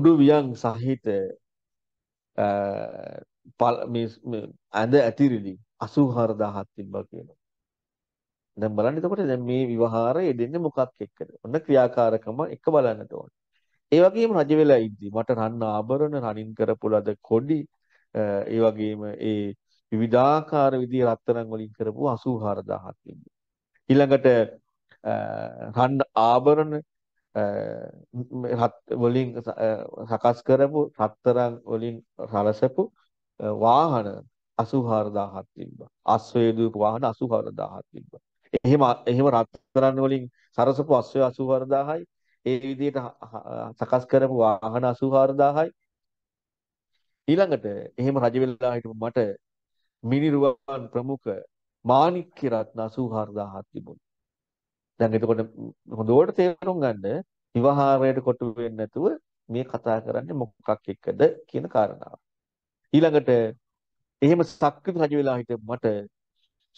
උඩු වියන් සහිත මේ ඇඳ ඇතිරිලි 84000ක් තිබ්බා කියනවා දැන් බලන්න එතකොට දැන් මේ විවහාරය යෙදෙන්නේ මොකක් එක්කද? ඔන්න ක්‍රියාකාරකම එක බලන්න ඕනේ. ඒ වගේම රජ වෙලා ඉද්දි මට රන්න ආභරණ රණින් කරපු ලද කොඩි ඒ වගේම ඒ විවිධාකාර විදිහේ රත්තරන් වලින් කරපු 84000ක් තිබුණා. ඊළඟට රන්න ආභරණ වලින් සකස් කරපු රත්තරන් වලින් සරසපු වාහන 84000ක් තිබ්බා. අස්වැය දූප වාහන 84000ක් තිබ්බා. එහෙම එහෙම රත්තරන් වලින් සරසපු අශ්වය 84000යි ඒ විදිහට සකස් කරපු වාහන 84000යි ඊළඟට එහෙම රජ වෙලා හිටපු මට මිනිරුවන් ප්‍රමුඛ මාණික්‍ය රත්න 84000ක් තිබුණා. දැන් එතකොට හොඳට තේරුම් ගන්න විවාහාරයට කොටු වෙන්නේ නැතුව මේ කතා කරන්නේ මොකක් එක්කද කියන කාරණාව. ඊළඟට එහෙම සක්විති රජ වෙලා හිටපු මට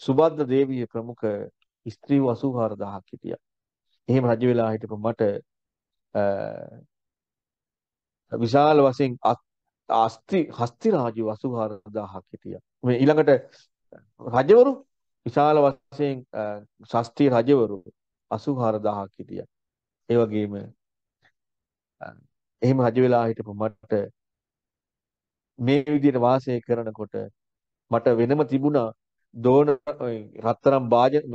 සුබද්ද දේවිය ප්‍රමුඛ ස්ත්‍රී 84000ක් හිටියා. එහෙම රජ වෙලා හිටපු මට විශාල වශයෙන් අස්ති හස්ති රාජ්‍ය 84000ක් හිටියා. මේ ඊළඟට රජවරු විශාල වශයෙන් ශස්ත්‍රී රජවරු 84000ක් හිටියා. ඒ වගේම එහෙම රජ වෙලා හිටපු මට මේ විදිහට වාසය කරනකොට මට වෙනම තිබුණා දෝන රත්තරම් වාජන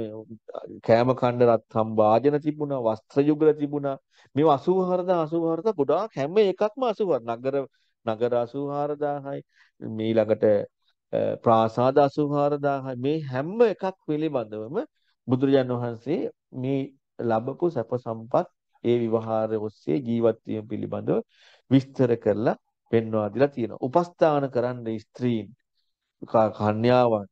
කෑම කණ්ඩ රත්තරම් වාජන තිබුණා වස්ත්‍ර යුගල තිබුණා මේ 84000 84000 ගොඩාක් හැම එකක්ම 80 නගර නගර 84000යි මේ ළඟට ප්‍රාසාද 84000යි මේ හැම එකක් පිළිබඳවම බුදුරජාන් වහන්සේ මේ ලැබපු සැප සම්පත් ඒ විවහාරය ඔස්සේ ජීවත් වීම පිළිබඳව විස්තර කරලා පෙන්වා දීලා තියෙනවා. උපස්ථාන කරන්න ස්ත්‍රීන් කන්‍යාවන්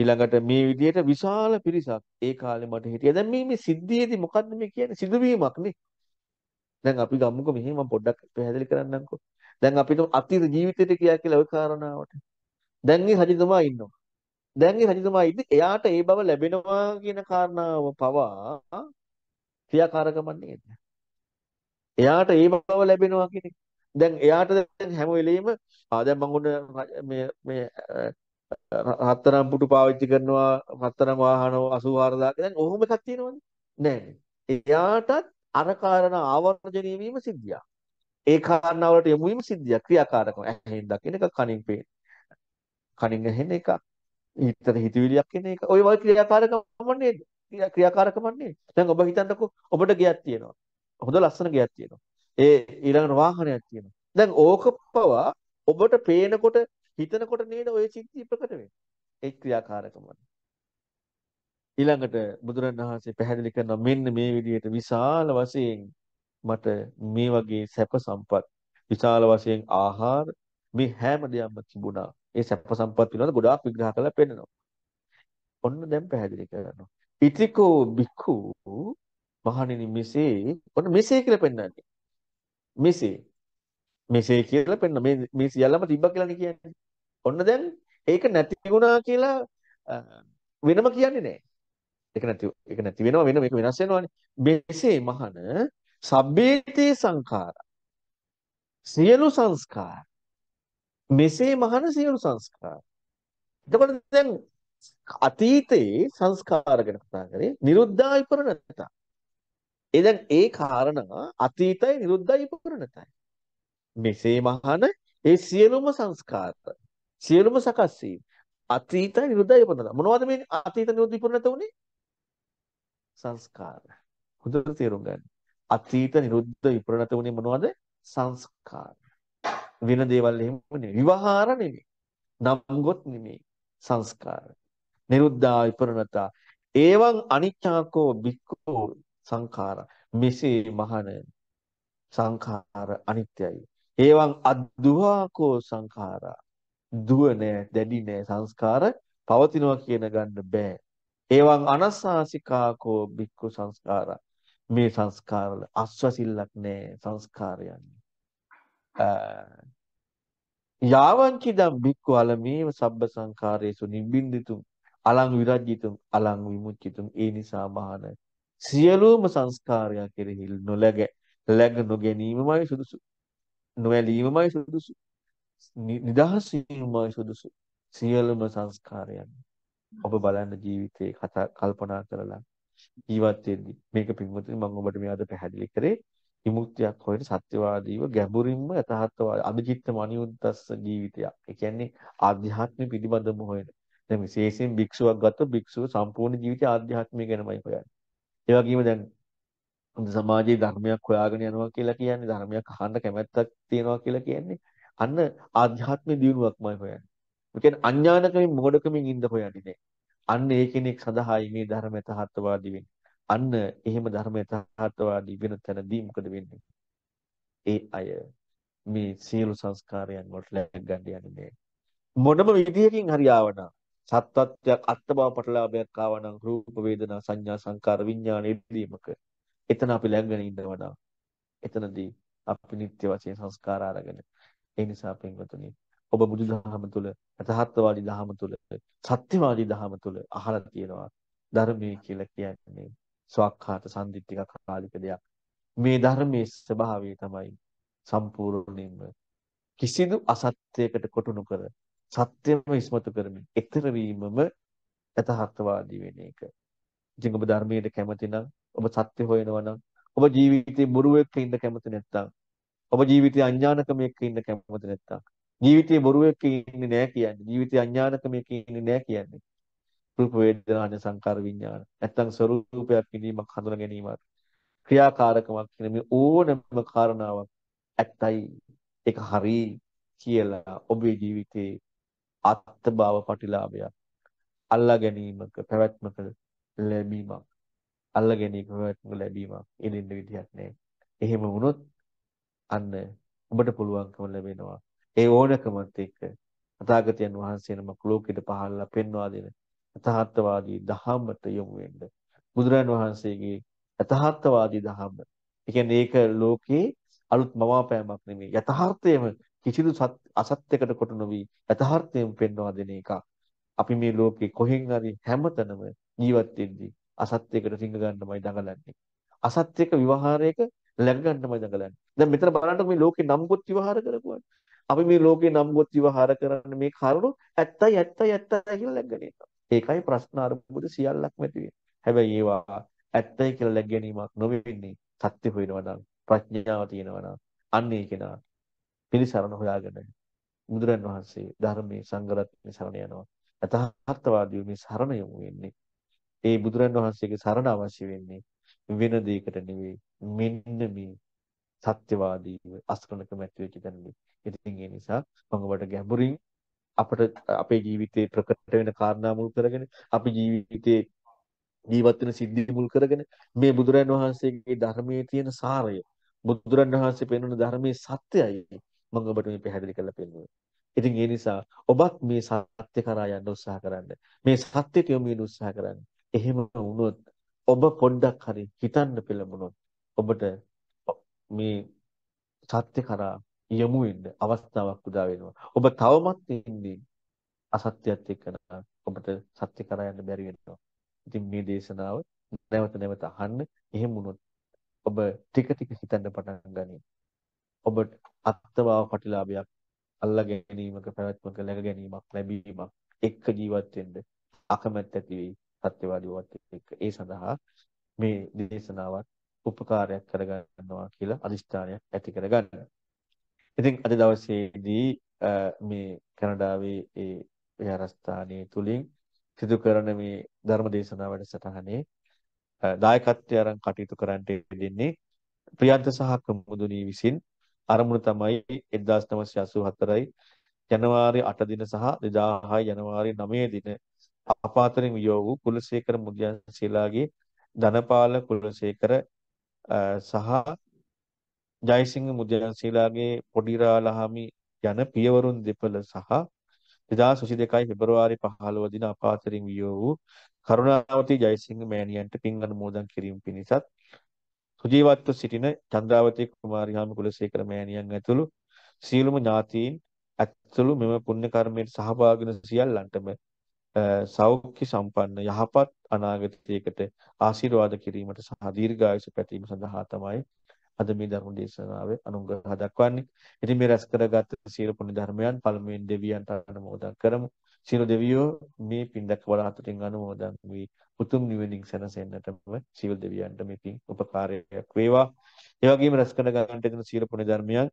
ඊළඟට මේ විදිහට විශාල පිරිසක් ඒ කාලේ මට හිටියා. දැන් මේ මේ සිද්ධියේදී මොකද්ද මේ කියන්නේ? සිදුවීමක් නේ. දැන් අපි ගමුකෝ මෙහෙ මම පොඩ්ඩක් පැහැදිලි කරන්නම්කෝ. දැන් අපිට අතීත ජීවිතේට කියා කියලා ওই කාරණාවට. දැන් මේ රජතුමා ඉන්නවා. දැන් මේ රජතුමා ඉන්නේ එයාට ඒ බව ලැබෙනවා කියන කාරණාව පවා ක්‍රියාකාරකම නේද? එයාට ඒ බව ලැබෙනවා කියන දැන් එයාට දැන් හැම වෙලෙම ආ දැන් මම මේ මේ රත්තරන් පුටු පාවිච්චි කරනවා රත්තරන් වාහන 84000 දැන් ඔහොම එකක් තියෙනවනේ නෑනේ එයාටත් අර කාරණා ආවර්ජනය වීම සිද්ධියක් ඒ කාරණා වලට යොමු වීම සිද්ධියක් ක්‍රියාකාරකම ඇහෙන් දකින එක කනින් පේන කනින් ඇහෙන එක හිතට හිතවිලියක් එන එක ඔය වගේ ක්‍රියාකාරකම නේද ක්‍රියාකාරකම නේද දැන් ඔබ හිතන්නකෝ ඔබට ගයක් තියෙනවා හොඳ ලස්සන ගයක් තියෙනවා ඒ ඊළඟට වාහනයක් තියෙනවා දැන් ඕක පවා ඔබට පේනකොට හිතනකොට නේද ওই සිද්ධිය ප්‍රකට වෙන්නේ. ඒ ක්‍රියාකාරකම. ඊළඟට බුදුරණවහන්සේ පැහැදිලි කරනවා මෙන්න මේ විදිහට විශාල වශයෙන් මට මේ වගේ සැප සම්පත් විශාල වශයෙන් ආහාර මේ හැම දෙයක්ම තිබුණා. ඒ සැප සම්පත් පිළිබඳ ගොඩාක් විග්‍රහ කරලා පෙන්නනවා. ඔන්න දැන් පැහැදිලි කරනවා. ඉතිකෝ බික්ඛු මහණෙනි මෙසේ ඔන්න මෙසේ කියලා පෙන්වන්නේ. මෙසේ මෙසේ කියලා පෙන්න මේ මේ සියල්ලම තිබ්බා කියලානේ කියන්නේ. ඔන්න දැන් ඒක නැති වුණා කියලා වෙනම කියන්නේ නැහැ. ඒක නැති ඒක නැති වෙනවා වෙන මේක වෙනස් වෙනවානේ. මෙසේ මහන සබ්බේතේ සංඛාර. සියලු සංස්කාර. මෙසේ මහන සියලු සංස්කාර. එතකොට දැන් අතීතයේ සංස්කාර ගැන කතා කරේ නිරුද්ධා විපරණත. ඒ දැන් ඒ කාරණා අතීතයි නිරුද්ධයි විපරණතයි. මෙසේ මහන ඒ සියලුම සංස්කාර සියලුම සකස් වීම අතීත නිරුද්ධ ඉපදන මොනවද මේ අතීත නිරුද්ධ ඉපදනත උනේ සංස්කාර හොඳට තේරුම් ගන්න අතීත නිරුද්ධ ඉපදනත උනේ මොනවද සංස්කාර වෙන දේවල් එහෙම නෙවෙයි විවහාර නෙවෙයි නම් ගොත් නෙමෙයි සංස්කාර නිරුද්ධා විපරණත ඒවං අනිච්ඡාකෝ බික්කෝ සංඛාර මෙසේ මහන සංඛාර අනිත්‍යයි ඒවං අද්දුහාකෝ සංඛාරා දුව නෑ, දැඩි නෑ සංස්කාර පවතිනවා කියන ගන්න බෑ. ඒවන් අනස්සාසිකාකෝ බික්කු සංස්කාරා. මේ සංස්කාරවල අස්වසිල්ලක් නෑ සංස්කාරයන්නේ. යාවංචි දම් බික්කු අලමේව සබ්බ සංකාරයේසු නිබ්බින්දිතුම් අලං විරජ්ජිතුම් අලං විමුච්චිතුම් ඒ නිසා මහාන සියලුම සංස්කාරයන් කෙරෙහි නොලැග läග නොගැනීමමයි සුදුසු නොඇලීමමයි සුදුසු නිදහස් වීමයි සුදුසු සියලුම සංස්කාරයන් ඔබ බලන්න ජීවිතේ කතා කල්පනා කරලා ජීවත් වෙද්දී මේක පින්වතුනි මම ඔබට මේ අද පැහැදිලි කරේ විමුක්තියක් හොයන සත්‍යවාදීව ගැඹුරින්ම යථාර්ථවාදී අභිජිත්ත මනියුද්දස්ස ජීවිතයක් ඒ කියන්නේ ආධ්‍යාත්මික පිළිබඳම හොයන දැන් විශේෂයෙන් භික්ෂුවක් ගත්තොත් භික්ෂුව සම්පූර්ණ ජීවිතය ආධ්‍යාත්මික ගැනමයි හොයන්නේ ඒ වගේම දැන් සමාජයේ ධර්මයක් හොයාගෙන යනවා කියලා කියන්නේ ධර්මයක් අහන්න කැමැත්තක් තියෙනවා කියලා කියන්නේ අන්න ආධ්‍යාත්මික දියුණුවක්මයි හොයන්නේ. ඒ කියන්නේ අඥානකමින් මොඩකමින් ඉන්න හොයන්නේ නැහැ. අන්න ඒ කෙනෙක් සඳහායි මේ ධර්ම යථාර්ථවාදී වෙන්නේ. අන්න එහෙම ධර්ම යථාර්ථවාදී වෙන තැනදී මොකද වෙන්නේ? ඒ අය මේ සියලු සංස්කාරයන් වලට ලැග් ගන්න යන්නේ නැහැ. මොනම විදියකින් හරි ආවනම් සත්වත්වයක් අත්බව පටලාභයක් ආවනම් රූප වේදනා සංඥා සංකාර විඥාන ඉදීමක එතන අපි ලැබගෙන ඉන්නවා නම් එතනදී අපි නිත්‍ය වශයෙන් සංස්කාර අරගෙන ඒ නිසා පින්වතුනි ඔබ බුදුදහම තුල යථාර්ථවාදී දහම තුල සත්‍යවාදී දහම තුල අහලා තියෙනවා ධර්මයේ කියලා කියන්නේ ස්වකහාත සම්දිත්තික කාලික දෙයක්. මේ ධර්මයේ ස්වභාවය තමයි සම්පූර්ණයෙන්ම කිසිදු අසත්‍යයකට කොටුණු කර සත්‍යම ඉස්මතු කරමින් ඊතර වීමම යථාර්ථවාදී වෙන එක. ඉතින් ඔබ ධර්මයට කැමති නම් ඔබ සත්‍ය හොයනවා නම් ඔබ ජීවිතේ බොරුවෙක් ඉන්න කැමති නැත්නම් ඔබ ජීවිතය අඥානකමයක ඉන්න කැමති නැත්තම් ජීවිතයේ බොරුවක ඉන්නේ නැහැ කියන්නේ ජීවිතය අඥානකමයක ඉන්නේ නැහැ කියන්නේ රූප වේදනාන සංකාර විඥාන නැත්තම් ස්වરૂපයක් පිළිබඳ හඳුනා ගැනීමක් ක්‍රියාකාරකමක් කියන මේ ඕනම කාරණාවක් ඇත්තයි ඒක හරි කියලා ඔබේ ජීවිතයේ අත්භව ප්‍රතිලාභයක් අල්ලා ගැනීමක පැවැත්මක ලැබීමක් අල්ලා ගැනීමක පැවැත්මක ලැබීමක් එළින්න විදිහක් නැහැ එහෙම වුණොත් අන්න ඔබට පුළුවන්කම ලැබෙනවා. ඒ ඕනකමත් එක්ක තථාගතයන් වහන්සේ නමක් ලෝකෙට පහළලා පෙන්වා දෙන යථාර්ථවාදී ධහමට යොමු වෙන්න. බුදුරන් වහන්සේගේ යථාර්ථවාදී ධහම. ඒ කියන්නේ ඒක ලෝකේ අලුත් මවාපෑමක් නෙමෙයි. යථාර්ථයම කිසිදු අසත්‍යයකට කොට නොවි යථාර්ථයම පෙන්වා දෙන එක. අපි මේ ලෝකේ කොහෙන් හරි හැමතැනම ජීවත් වෙද්දී අසත්‍යයකට සිංහ ගන්නමයි දඟලන්නේ. අසත්‍යක විවහාරයක läග ගන්නමයි දඟලන්නේ. දැන් මෙතන බලන්නකො මේ ලෝකේ නම්ගොත් විවහාර කරපුවා. අපි මේ ලෝකේ නම්ගොත් විවහාර කරන මේ කරුණු ඇත්තයි ඇත්තයි ඇත්තයි කියලා läගගෙන ඉන්නවා. ඒකයි ප්‍රශ්න අරමුද සියල්ලක්ම ඇති හැබැයි ඒවා ඇත්තයි කියලා läග ගැනීමක් නොවෙන්නේ. සත්‍ය හොයනවා නම් ප්‍රඥාව තියෙනවා නම් අන්න ඒ කෙනා පිළිසරණ හොයාගෙන බුදුරන් වහන්සේ ධර්මයේ සංගරත්නේ සරණ යනවා. යථාර්ථවාදීව මේ සරණ යමු වෙන්නේ. ඒ බුදුරන් වහන්සේගේ සරණ අවශ්‍ය වෙන්නේ වෙන දෙයකට නෙවෙයි මෙන්න මේ සත්‍යවාදීව අසරණකම ඇති වෙච්ච තැනදී. ඉතින් ඒ නිසා මම ඔබට ගැඹුරින් අපට අපේ ජීවිතේ ප්‍රකට වෙන කාරණා මුල් කරගෙන අපි ජීවිතේ ජීවත් වෙන සිද්ධි මුල් කරගෙන මේ බුදුරන් වහන්සේගේ ධර්මයේ තියෙන සාරය බුදුරන් වහන්සේ පෙන්වන ධර්මයේ සත්‍යයයි මම ඔබට මේ පැහැදිලි කරලා පෙන්වන්නේ. ඉතින් ඒ නිසා ඔබත් මේ සත්‍ය කරා යන්න උත්සාහ කරන්න. මේ සත්‍යයට යොමු වෙන්න උත්සාහ කරන්න. එහෙම වුණොත් ඔබ පොඩ්ඩක් හරි හිතන්න පෙළඹුණොත් ඔබට මේ සත්‍ය කරා යමු වෙන්න අවස්ථාවක් උදා වෙනවා. ඔබ තවමත් ඉන්නේ අසත්‍යයත් එක්ක ඔබට සත්‍ය කරා යන්න බැරි වෙනවා. ඉතින් මේ දේශනාව නැවත නැවත අහන්න එහෙම වුණොත් ඔබ ටික ටික හිතන්න පටන් ගනී. ඔබ අත්වාව ප්‍රතිලාභයක් අල්ලා ගැනීමක පැවැත්මක ලැබ ගැනීමක් ලැබීමක් එක්ක ජීවත් වෙන්න අකමැත්ත ඇති වෙයි. සත්‍යවාදීවත් එක්ක ඒ සඳහා මේ දේශනාවත් උපකාරයක් කරගන්නවා කියලා අදිෂ්ඨානයක් ඇති කරගන්න. ඉතින් අද දවසේදී මේ කැනඩාවේ ඒ විහාරස්ථානයේ තුලින් සිදු කරන මේ ධර්ම දේශනා වැඩසටහනේ දායකත්වය අරන් කටයුතු කරන්නට දෙන්නේ ප්‍රියන්ත සහ කමුදුනී විසින් අරමුණ තමයි 1984යි ජනවාරි 8 දින සහ 2010 ජනවාරි 9 දින අපාතරින් වියෝ වූ කුලසේකර මුදියන්සේලාගේ ධනපාල කුලසේකර සහ ජයසිංහ මුදියන්සේලාගේ පොඩිරාළහාමි යන පියවරුන් දෙපළ සහ 2022 පෙබරවාරි 15 දින අපාතරින් වියෝ වූ කරුණාවති ජයසිංහ මෑණියන්ට පින් අනුමෝදන් කිරීම පිණිසත් සුජීවත්ව සිටින චන්ද්‍රාවති කුමාරිහාමි කුලසේකර මෑණියන් ඇතුළු සියලුම ඥාතීන් ඇතුළු මෙම පුණ්‍ය කර්මයට සහභාගී වන සියල්ලන්ටම සෞඛ්‍ය සම්පන්න යහපත් අනාගතයකට ආශිර්වාද කිරීමට සහ දීර්ඝායුෂ පැතීම සඳහා තමයි අද මේ ධර්ම දේශනාවේ අනුග්‍රහ දක්වන්නේ. ඉතින් මේ රැස් කරගත් සීල පුණ්‍ය ධර්මයන් පළමුවෙන් දෙවියන්ට අනුමෝදන් කරමු. සියලු දෙවියෝ මේ පින් දක්වලා අතරින් අනුමෝදන් වී උතුම් නිවනින් සැනසෙන්නටම සියලු දෙවියන්ට මේ පින් උපකාරයක් වේවා. ඒ වගේම රැස් කරගන්නට දෙන සීල පුණ්‍ය ධර්මයන්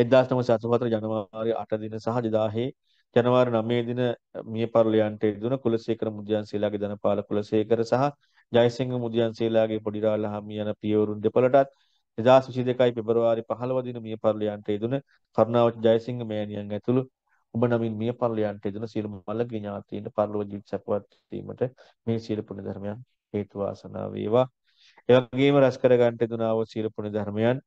1974 ජනවාරි 8 දින සහ 2000 ජනවාරි 9 දින මිය පරලයන්ට ඉදුණ කුලසේකර මුදියන්සේලාගේ ධනපාල කුලසේකර සහ ජයසිංහ මුදියන්සේලාගේ පොඩිරාළ හාමියන පියවරුන් දෙපළටත් 2022 පෙබරවාරි 15 දින මිය පරලයන්ට ඉදුණ කරුණාවච ජයසිංහ මෑණියන් ඇතුළු ඔබ නමින් මිය පරලයන්ට ඉදුණ සියලු මළගිය ඥාතීන්ට පරලොව ජීවිත සැපවත් වීමට මේ සීල පුණ්‍ය ධර්මයන් හේතු වාසනා වේවා. ඒ වගේම රැස් කර ගන්නට ඉදුණ ආව සීල පුණ්‍ය ධර්මයන්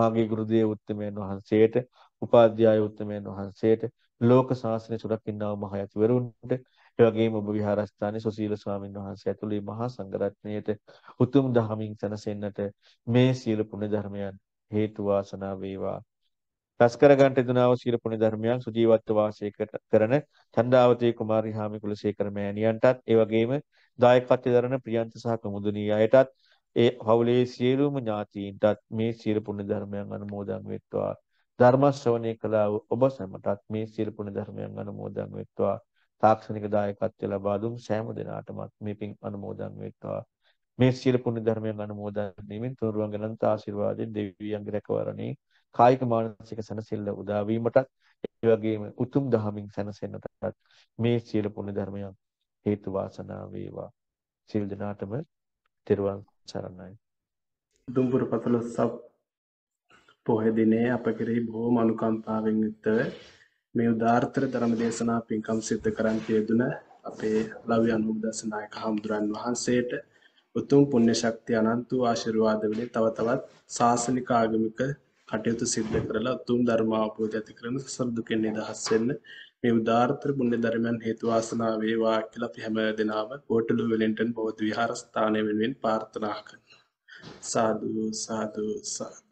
මාගේ ගුරු දේව උත්තමයන් වහන්සේට උපාධ්‍යාය උත්තමයන් වහන්සේට ලෝක ශාසනයේ සුරක් ඉන්නා වූ මහ යතිවරුන්ට ඒ වගේම ඔබ විහාරස්ථානයේ සුසීල ස්වාමීන් වහන්සේ ඇතුළු මහා සංඝරත්නයට උතුම් දහමින් සැනසෙන්නට මේ සීල පුණ්‍ය ධර්මයන් හේතු වාසනා වේවා. රසකර ගන්නට යුතුනා වූ සීල පුණ්‍ය ධර්මයන් සුජීවත්ව වාසය කරන චන්දාවතී කුමාරි හාමි කුලසේකර මෑණියන්ටත් ඒ වගේම දායකත්වය දරන ප්‍රියන්ත සහ කමුදුනී අයටත් ඒ පවුලේ සියලුම ඥාතීන්ටත් මේ සීල පුණ්‍ය ධර්මයන් අනුමෝදන් වෙත්වා. ධර්ම ශ්‍රවණය කළා වූ ඔබ සැමටත් මේ සියලු පුණ්‍ය ධර්මයන් අනුමෝදන් වෙත්වා තාක්ෂණික දායකත්වය ලබා දුන් සෑම දෙනාටමත් මේ පින් අනුමෝදන් වෙත්වා මේ සියලු පුණ්‍ය ධර්මයන් අනුමෝදන් වීමෙන් තුරුවන් ගණන්ත ආශිර්වාදයෙන් දෙවියන්ගේ රැකවරණේ කායික මානසික සැනසෙල්ල උදා වීමටත් ඒ වගේම උතුම් දහමින් සැනසෙන්නටත් මේ සියලු පුණ්‍ය ධර්මයන් හේතු වාසනා වේවා සිල් දනාටම තෙරුවන් සරණයි. දුම්බුරු පතලොස්සක් පොහෙදිනේ අප කෙරෙහි බොහෝ මනුකම්පාවෙන් යුක්තව මේ උදාර්ථර ධර්ම දේශනා පින්කම් සිද්ධ කරන්ට යෙදුන අපේ ලව්‍ය අනුබුදස නායක හාමුදුරන් වහන්සේට උතුම් පුණ්‍ය ශක්තිය අනන්ත වූ ආශිර්වාද වලින් තව තවත් සාසනික ආගමික කටයුතු සිද්ධ කරලා උතුම් ධර්ම අවබෝධය ඇති කරගෙන සසර දුකෙන් නිදහස් වෙන්න මේ උදාර්ථ පුණ්‍ය ධර්මයන් හේතු වාසනා වේවා කියලා අපි හැම දිනම හෝටලු වෙලින්ටන් බෞද්ධ විහාරස්ථානය වෙනුවෙන් ප්‍රාර්ථනා කරනවා සාදු සාදු සාදු